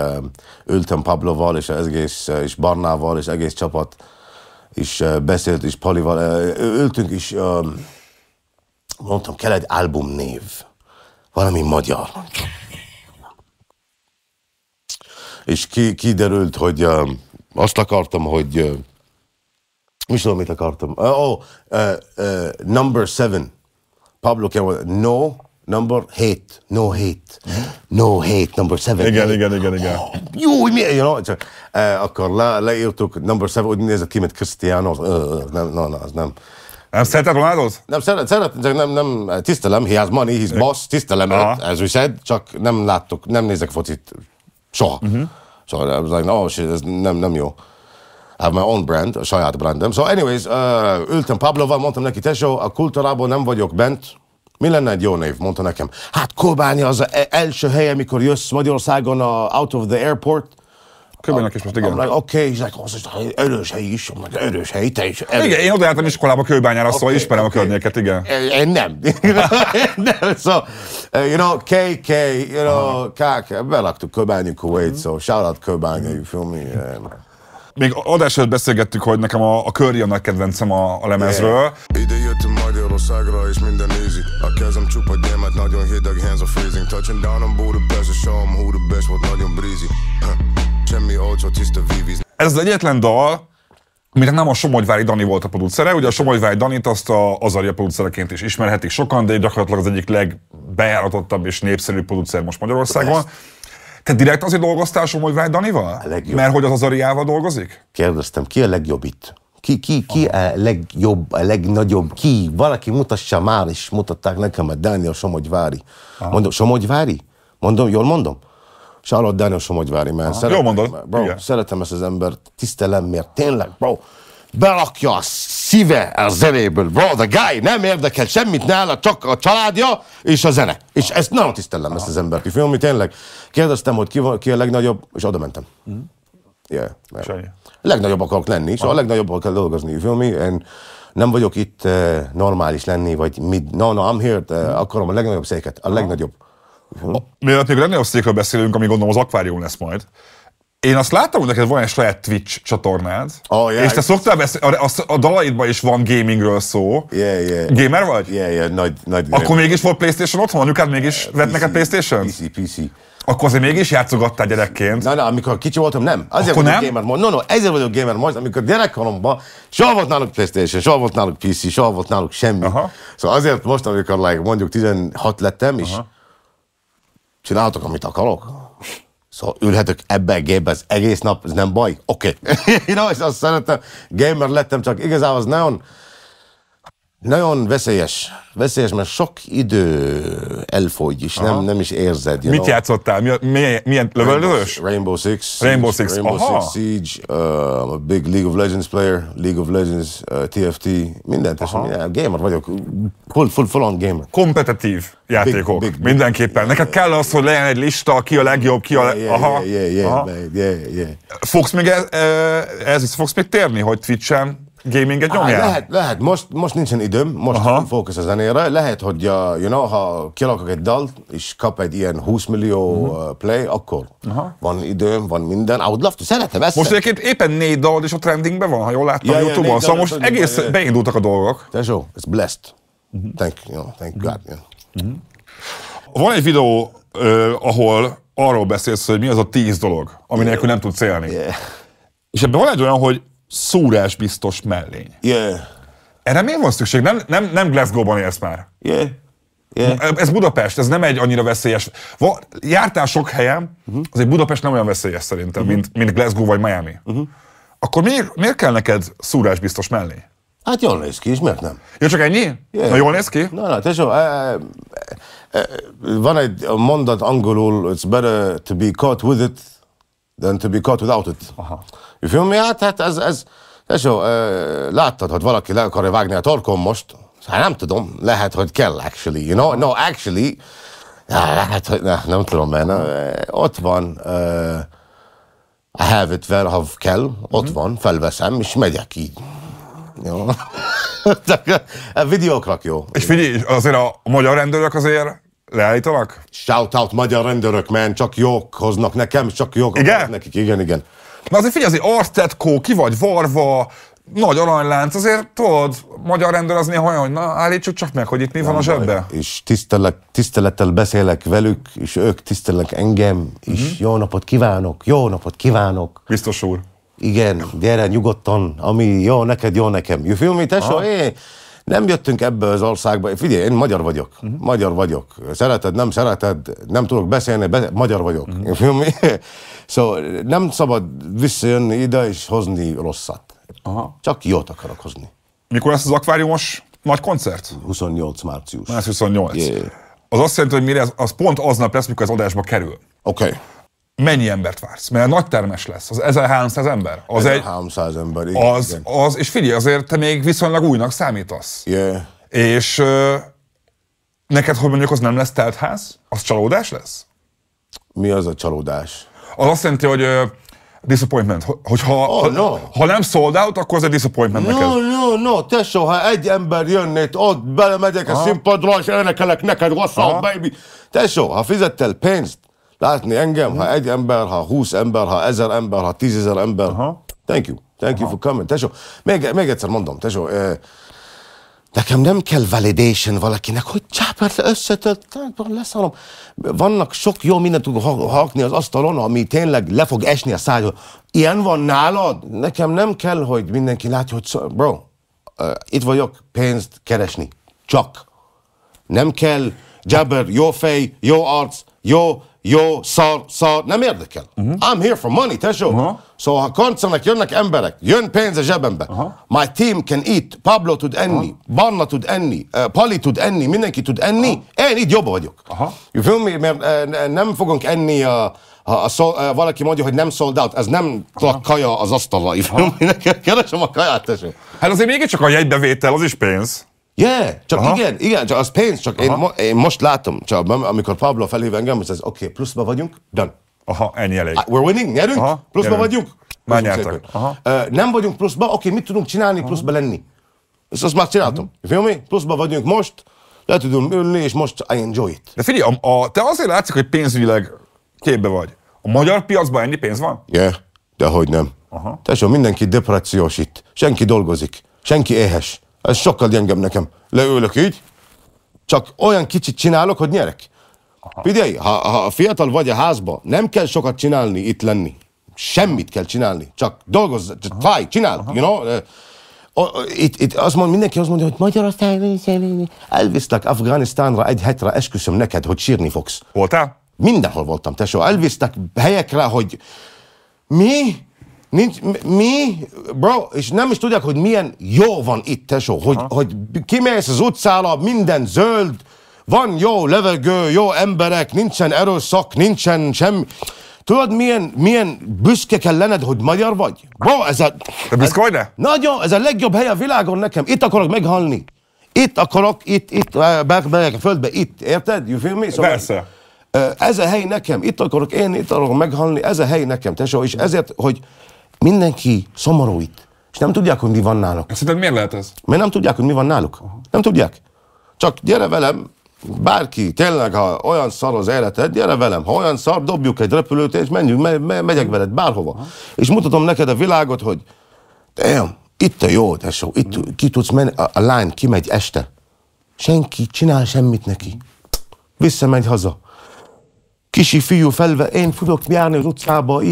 ültem Pabloval, és, egész, és Barnával, és egész csapat, és beszélt, és Palival, ültünk, és mondtam, kell egy albumnév, valami magyar. És ki, kiderült, hogy azt akartam, hogy mi tudom, mit akartam. Ó, oh, uh, uh, number seven. Pablo kell, no, number 8, no hate, no hate, number 7. Igen, igen, igen, igen. jó, hogy miért, you know, uh, eh, akkor le, leírtuk number 7, úgy nézett ki, mint Cristiano, az, uh, nem, no, no, az nem. Nem szereted Ronaldot? Nem, szeret, szeret, nem, nem, tisztelem, he has money, he's boss, tisztelem Aha. as we said, csak nem láttuk, nem nézek focit, soha. Uh-huh. So I was like, no, oh, shit, ez nem, nem jó. I have my own brand, a saját brandem. So anyways, uh, ültem Pablo-val, mondtam neki, tesó, a kultúrában nem vagyok bent, mi lenne egy jó név? Mondta nekem. Hát Kobánya az e- első helye, mikor jössz Magyarországon a Out of the Airport. Kőbánynak is most, igen. Like, Oké, okay, és like, az is erős hely is, meg erős hely, te is. Erős. Igen, én odajártam iskolába Kőbányára, okay, szóval ismerem okay. a környéket, igen. E- én nem. (laughs) nem so, szóval, e, you know, KK, you know, KK, belaktuk Kőbányi Kuwait, so szóval, shout out Kőbányi, you feel me? Yeah, Még adás előtt beszélgettük, hogy nekem a, a Curry a nagy kedvencem a, a lemezről. Yeah. Magyarországra és minden nézi A kezem csupa gyémát, nagyon hideg, hands a freezing Touching down on Budapest, a show who the best volt, nagyon breezy Semmi olcsó, tiszta vívíz Ez az egyetlen dal, aminek nem a Somogyvári Dani volt a producere, ugye a Somogyvári Danit azt a Azaria producereként is ismerhetik sokan, de gyakorlatilag az egyik legbejáratottabb és népszerű producer most Magyarországon. Te direkt azért dolgoztál Somogyvári Danival? A legjobb. Mert hogy az Azariával dolgozik? Kérdeztem, ki a legjobb itt? Ki, ki, ki a legjobb, a legnagyobb, ki? Valaki mutassa már, és mutatták nekem a Dániel Somogyvári. Aha. Mondom, Somogyvári? Mondom, jól mondom? És alatt Dániel Somogyvári, mert szeretem, jól mondod. Bro, Igen. szeretem ezt az embert, tisztelem, mert tényleg, bro, belakja a szíve a zenéből. Bro, the guy nem érdekel semmit nála, csak a családja és a zene. És ezt nagyon tisztellem, ezt az embert. Fiam, tényleg kérdeztem, hogy ki, van, ki a legnagyobb, és oda mentem. Mm. Yeah, yeah legnagyobb akarok lenni, és a legnagyobb kell dolgozni, you feel me? And nem vagyok itt uh, normális lenni, vagy mid, no, no, I'm here, uh, akarom a legnagyobb széket, a legnagyobb. Mielőtt még a legnagyobb székről beszélünk, ami gondolom az akvárium lesz majd, én azt láttam, hogy neked van egy saját Twitch csatornád, oh, yeah. és te szoktál beszélni, a, a, a dalaidban is van gamingről szó. Yeah, yeah. Gamer vagy? Yeah, yeah, nagy, nagy Akkor mégis volt Playstation otthon? Anyukád mégis uh, vett neked Playstation? PC, PC. Akkor azért mégis játszogattál gyerekként. Na, na, amikor kicsi voltam, nem. Azért Akkor vagyok nem? gamer most. No, no, ezért vagyok gamer most, amikor gyerekkoromban soha volt náluk Playstation, soha volt náluk PC, soha volt náluk semmi. Aha. Szóval azért most, amikor like, mondjuk 16 lettem, és Aha. csináltok, amit akarok. Szóval ülhetek ebbe a gépbe az egész nap, ez nem baj? Oké. Okay. (laughs) Én azt szeretem, gamer lettem, csak igazából az nagyon nagyon veszélyes. Veszélyes, mert sok idő elfogy, és nem, nem is érzed. Mit know? játszottál? Mi, milyen, milyen lövöldözős? Rainbow Six. Rainbow Six, Six. Rainbow Aha. Six Siege, uh, a big League of Legends player, League of Legends, uh, TFT, mindent. És minden, gamer vagyok, full, full, full on gamer. Kompetitív játékok, big, big, mindenképpen. Neked kell az, hogy legyen egy lista, ki a legjobb, ki a... Le... Yeah, Aha. Yeah, yeah, yeah, Aha. yeah, yeah, yeah. Fogsz még e- e- ez, ez, is, fogsz még térni, hogy Twitch-en Gaminget nyomja. lehet, lehet. Most, most nincsen időm, most Aha. fókusz a zenére. Lehet, hogy uh, you know, ha kirakok egy dalt, és kap egy ilyen 20 millió uh-huh. uh, play, akkor Aha. van időm, van minden. I would love to, szeretem ezt. Most egyébként éppen négy dal, és a trendingben van, ha jól láttam yeah, Youtube-on. Yeah, szóval most egész yeah, yeah. beindultak a dolgok. Tesó, it's blessed. Uh-huh. Thank, you know, thank mhm. God. Yeah. Uh-huh. Van egy videó, uh, ahol arról beszélsz, hogy mi az a tíz dolog, ami nélkül nem tudsz élni. Yeah. És ebben van egy olyan, hogy szúrásbiztos mellény. Yeah. Erre miért van szükség? Nem, nem, nem Glasgow-ban élsz már. Yeah. Yeah. Ez Budapest, ez nem egy annyira veszélyes. Va, jártál sok helyen, uh-huh. azért Budapest nem olyan veszélyes szerintem, uh-huh. mint, mhm. mint Glasgow vagy Miami. Uh-huh. Akkor miért, miért kell neked szúrásbiztos mellé? Hát jól néz ki, és miért nem? Jó, csak ennyi? Yeah. Na jól néz ki? Na, na, tesó, uh, uh, van egy mondat angolul, it's better to be caught with it than to be caught without it. Aha filmját, hát ez, ez, ez jó, láttad, hogy valaki le akarja vágni a torkom most, hát nem tudom, lehet, hogy kell actually, you know, no, actually, lehet, hogy ne, nem tudom, mert ne, ott van uh, a well, ha kell, ott mm-hmm. van, felveszem, és megyek így. Jó. (laughs) a videóknak jó. És figyelj, azért a magyar rendőrök azért leállítanak? Shout out magyar rendőrök, man, csak jók hoznak nekem, csak jók hoznak nekik, igen, igen. Na azért figyelj, azért Artetko, ki vagy varva, nagy aranylánc, azért tudod, magyar rendőr az néha olyan, hogy na állítsuk csak meg, hogy itt mi nem van a zsebben. És tisztelek, tisztelettel beszélek velük, és ők tisztelek engem, és mm-hmm. jó napot kívánok, jó napot kívánok. Biztos úr. Igen, gyere nyugodtan, ami jó neked, jó nekem. You feel me, tesó? Nem jöttünk ebbe az országba. Figyelj, én magyar vagyok. Uh-huh. Magyar vagyok. Szereted, nem szereted, nem tudok beszélni, be- magyar vagyok. Uh-huh. (laughs) szóval nem szabad visszajönni ide és hozni rosszat. Aha. Csak jót akarok hozni. Mikor lesz az akváriumos nagy koncert? 28 március. Március 28. Yeah. Az azt jelenti, hogy mire az, az pont aznap lesz, mikor az adásba kerül. Oké. Okay mennyi embert vársz? Mert nagy termes lesz, az 1300 ember. Az 1300 egy, ember, igen, az, igen. az, és figyelj, azért te még viszonylag újnak számítasz. Yeah. És ö, neked, hogy mondjuk, az nem lesz teltház? Az csalódás lesz? Mi az a csalódás? Az azt jelenti, hogy ö, disappointment. Hogyha oh, ha, no. ha nem sold out, akkor az egy disappointment no, neked. No, no, tesó, ha egy ember jönnék, ott belemegyek Aha. a színpadra, és énekelek neked, what's up, baby. Tesó, ha fizettél pénzt, látni engem, ha egy ember, ha húsz ember, ha ezer ember, ha tízezer ember. Aha. Thank you. Thank Aha. you for coming. Tesó, még, még egyszer mondom, tesó, eh, Nekem nem kell validation valakinek, hogy csápát összetölt, leszállom. Vannak sok jó mindent tudok hakni az asztalon, ami tényleg le fog esni a szájon. Ilyen van nálad? Nekem nem kell, hogy mindenki látja, hogy bro, uh, itt vagyok pénzt keresni. Csak. Nem kell jabber, jó fej, jó arc, jó jó, szar, szar, nem érdekel. Uh-huh. I'm here for money, tesó. Uh-huh. So ha koncernek jönnek emberek, jön pénz a zsebembe. Uh-huh. My team can eat, Pablo tud enni, uh-huh. Banna tud enni, uh, Pali tud enni, mindenki tud enni. Uh-huh. Én itt jobb vagyok. Uh-huh. You feel me? Mert uh, nem fogunk enni uh, ha a szol, uh, valaki mondja, hogy nem sold out, ez nem a kaja az asztalra. Keresem a kaját, tesó. Hát azért mégiscsak a jegybevétel, az is pénz. Yeah, csak Aha. igen, igen, csak az pénz, csak én, mo én most látom, csak amikor Pablo felhív engem, hogy oké, okay, pluszba vagyunk, done. Aha, ennyi elég. Ah, we're winning, nyerünk, Aha, pluszba nyerünk. vagyunk. Már Aha. Uh, nem vagyunk pluszba, oké, okay, mit tudunk csinálni, Aha. pluszba lenni? Ezt azt már csináltam. Uh-huh. Pluszba vagyunk most, le tudom ülni, és most I enjoy it. De figyelj, a, a, te azért látszik, hogy pénzügyileg képbe vagy. A magyar piacban ennyi pénz van? Yeah, de hogy nem. Aha. Tesó, mindenki depressziós itt. Senki dolgozik, senki éhes. Ez sokkal gyengebb nekem. Leülök így, csak olyan kicsit csinálok, hogy nyerek. Figyelj, ha, ha fiatal vagy a házba, nem kell sokat csinálni, itt lenni. Semmit kell csinálni. Csak dolgozz, csak fáj, csinál, you know? Itt, itt azt mond, mindenki azt mondja, hogy Magyarországon elvisztek Afganisztánra egy hetre, esküszöm neked, hogy sírni fogsz. Voltál? Mindenhol voltam, tesó. Elvisztek helyekre, hogy mi? Nincs, mi, bro, és nem is tudják, hogy milyen jó van itt, tesó, hogy, hogy kimész az utcára, minden zöld, van jó levegő, jó emberek, nincsen erőszak, nincsen semmi. Tudod, milyen, milyen büszke kell lenned, hogy magyar vagy? Bro, ez a... De büszke vagy ne? Nagyon, ez a legjobb hely a világon nekem. Itt akarok meghalni. Itt akarok, itt, itt, eh, bemegyek a földbe, itt, érted? You feel me? Szóval, Persze. Eh, ez a hely nekem, itt akarok én, itt akarok meghalni, ez a hely nekem, tesó, és ezért, hogy Mindenki szomorú itt, és nem tudják, hogy mi van náluk. Szerinted miért lehet ez? Mert nem tudják, hogy mi van náluk. Aha. Nem tudják. Csak gyere velem, bárki, tényleg, ha olyan szar az életed, gyere velem, ha olyan szar, dobjuk egy repülőt, és menjünk, me- me- megyek veled bárhova. Aha. És mutatom neked a világot, hogy damn, itt a jó, tesó, itt hmm. ki tudsz menni, a, a lány kimegy este. Senki csinál semmit neki. Visszamegy haza kisi fiú felve, én tudok járni az utcába,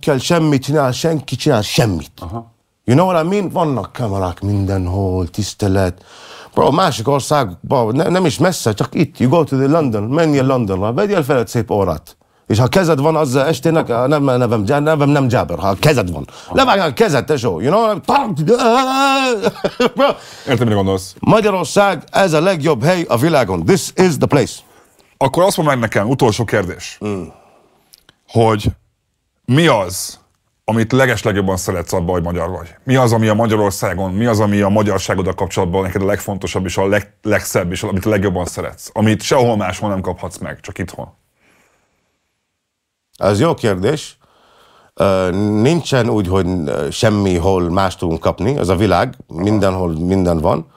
kell semmit csinál, senki csinál semmit. Aha. You know what I mean? Vannak kamerák mindenhol, tisztelet. Bro, másik országban, ne, nem is messze, csak itt. You go to the London, el Londonra, vegyél fel egy szép órát. És ha kezed van az estének, nem, nevem, nevem nem Jabber, ha kezed van. Levágják a kezed, tesó, you know? Értem, mire gondolsz. Magyarország, ez a legjobb hely a világon. This is the place. Akkor azt mondd meg nekem, utolsó kérdés, mm. hogy mi az, amit legeslegjobban szeretsz abban, hogy magyar vagy? Mi az, ami a Magyarországon, mi az, ami a magyarságoddal kapcsolatban neked a legfontosabb és a leg, legszebb, és amit a legjobban szeretsz? Amit sehol máshol nem kaphatsz meg, csak itthon. Ez jó kérdés. Nincsen úgy, hogy semmihol más tudunk kapni, ez a világ, mindenhol minden van.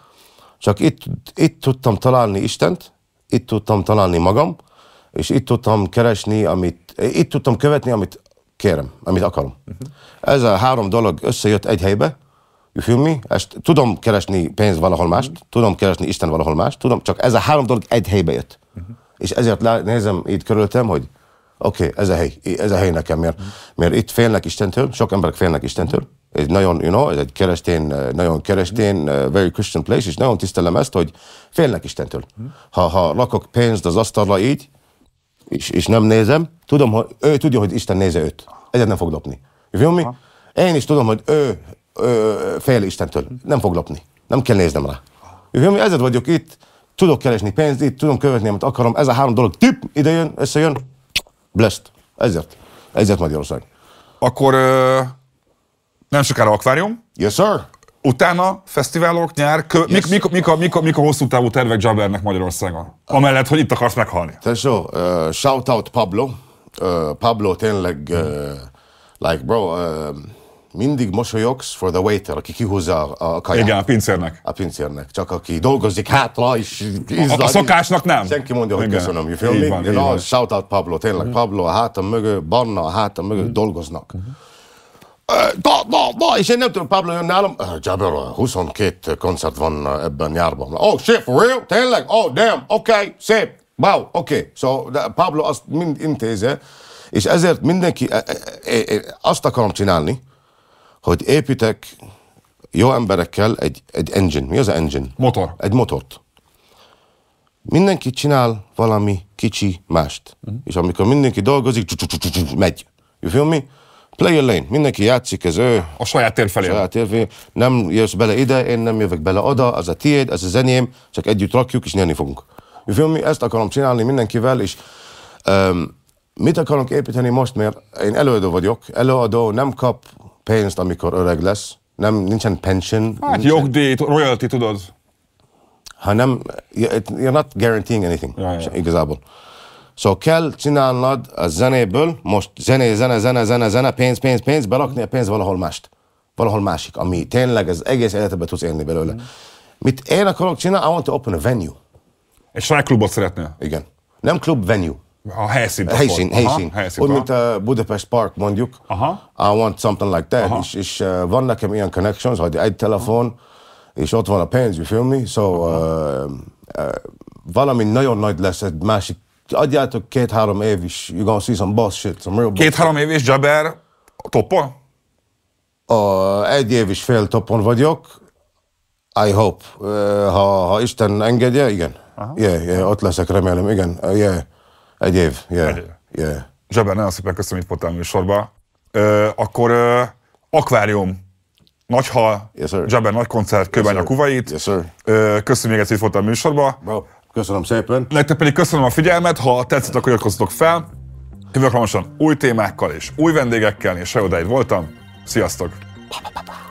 Csak itt, itt tudtam találni Istent, itt tudtam találni magam, és itt tudtam keresni, amit, itt tudtam követni, amit kérem, amit akarom. Uh-huh. Ez a három dolog összejött egy helybe, you feel me? Ezt tudom keresni pénz valahol mást, uh-huh. tudom keresni Isten valahol mást, tudom, csak ez a három dolog egy helybe jött. Uh-huh. És ezért nézem itt körültem, hogy Oké, okay, ez, a hely, ez a hely nekem, mert, mert itt félnek Istentől, sok emberek félnek Istentől. Ez nagyon, you know, ez egy keresztén, nagyon keresztén, eh, very Christian place, és nagyon tisztelem ezt, hogy félnek Istentől. Ha, ha rakok pénzt az asztalra így, és, és nem nézem, tudom, hogy ő tudja, hogy Isten néze őt. Ezért nem fog lopni. Feel me? Én is tudom, hogy ő, ő fél Istentől. Nem fog lopni. Nem kell néznem rá. Feel me? Ezért vagyok itt, tudok keresni pénzt, itt tudom követni, amit akarom. Ez a három dolog tip idejön, összejön, Blessed. Ezért. Ezért Magyarország. Akkor ö, nem sokára akvárium. Yes, sir. Utána fesztiválok, nyár, kö... yes. mik, mik, mik, a, mik, a, mik a hosszú távú tervek Jabbernek Magyarországon? Amellett, hogy itt akarsz meghalni. Tesó, uh, shout out Pablo. Uh, Pablo tényleg, uh, like bro, uh, mindig mosolyogsz for the waiter, aki kihúzza a, kaját. Igen, a pincérnek. A pincérnek. Csak aki dolgozik hátra, és a, a szokásnak nem. Senki mondja, hogy Igen. köszönöm, you feel me? Van, you know, shout out Pablo, tényleg uh-huh. Pablo a hátam mögött, Banna a hátam mögött uh-huh. dolgoznak. Uh-huh. Da, da, da, és én nem tudom, Pablo jön nálam. Jabber, 22 koncert van ebben nyárban. Oh, shit, for real? Tényleg? Oh, damn, oké, okay, szép. Wow, oké. Okay. So, Pablo azt mind intéze, és ezért mindenki, e, e, e, azt akarom csinálni, hogy építek jó emberekkel egy, egy engine. Mi az engine? Motor. Egy motort. Mindenki csinál valami kicsi mást. Uh-huh. És amikor mindenki dolgozik, megy. You feel me? Play a lane. Mindenki játszik ez ő... A saját tér felé. saját tér felé. Nem jössz bele ide, én nem jövök bele oda, az a tiéd, az a zeném. csak együtt rakjuk, és nyerni fogunk. You feel me? Ezt akarom csinálni mindenkivel, és... Um, mit akarunk építeni most, mert én előadó vagyok. Előadó nem kap pénzt, amikor öreg lesz. Nem, nincsen pension. Hát nincsen. jogdíj, royalty, tudod. Hanem, hát you're not guaranteeing anything, ja, ja. igazából. Szóval kell csinálnod a zenéből, most zené, zene, zene, zene, zene, pénz, pénz, pénz, belakni a pénz valahol mást. Valahol másik, ami tényleg az egész életedbe tudsz élni belőle. Mm. Mit én akarok csinálni? I want to open a venue. Egy saját klubot szeretnél? Igen. Nem klub, venue. A helyszínt. Helyszín, helyszín. Aha, helyszín. Úgy, mint a uh, Budapest Park mondjuk. Aha. I want something like that. Aha. És, és uh, van nekem ilyen connections, hogy egy telefon, Aha. és ott van a pénz, you feel me? So, uh, uh, valami nagyon nagy lesz egy másik. Adjátok két-három év is, you're gonna see some boss shit, some real Két-három év is Jabber toppon? Uh, egy év is fél toppon vagyok. I hope. Uh, ha, ha Isten engedje, igen. Aha. Yeah, yeah, ott leszek, remélem, igen. Uh, yeah. Egy év, yeah. Egy év. Yeah. Zsebben, nagyon szépen köszönöm, itt voltál a műsorba. Ö, akkor ö, akvárium, hal, yes, Zsebben, nagy koncert, kőbánya yes, Kuvait. Yes, sir. Ö, köszönöm még egyszer, itt voltál a Bro, köszönöm szépen. Nektek pedig köszönöm a figyelmet, ha tetszett, akkor iratkozzatok fel. Jövök új témákkal és új vendégekkel, és se voltam. Sziasztok! Ba, ba, ba, ba.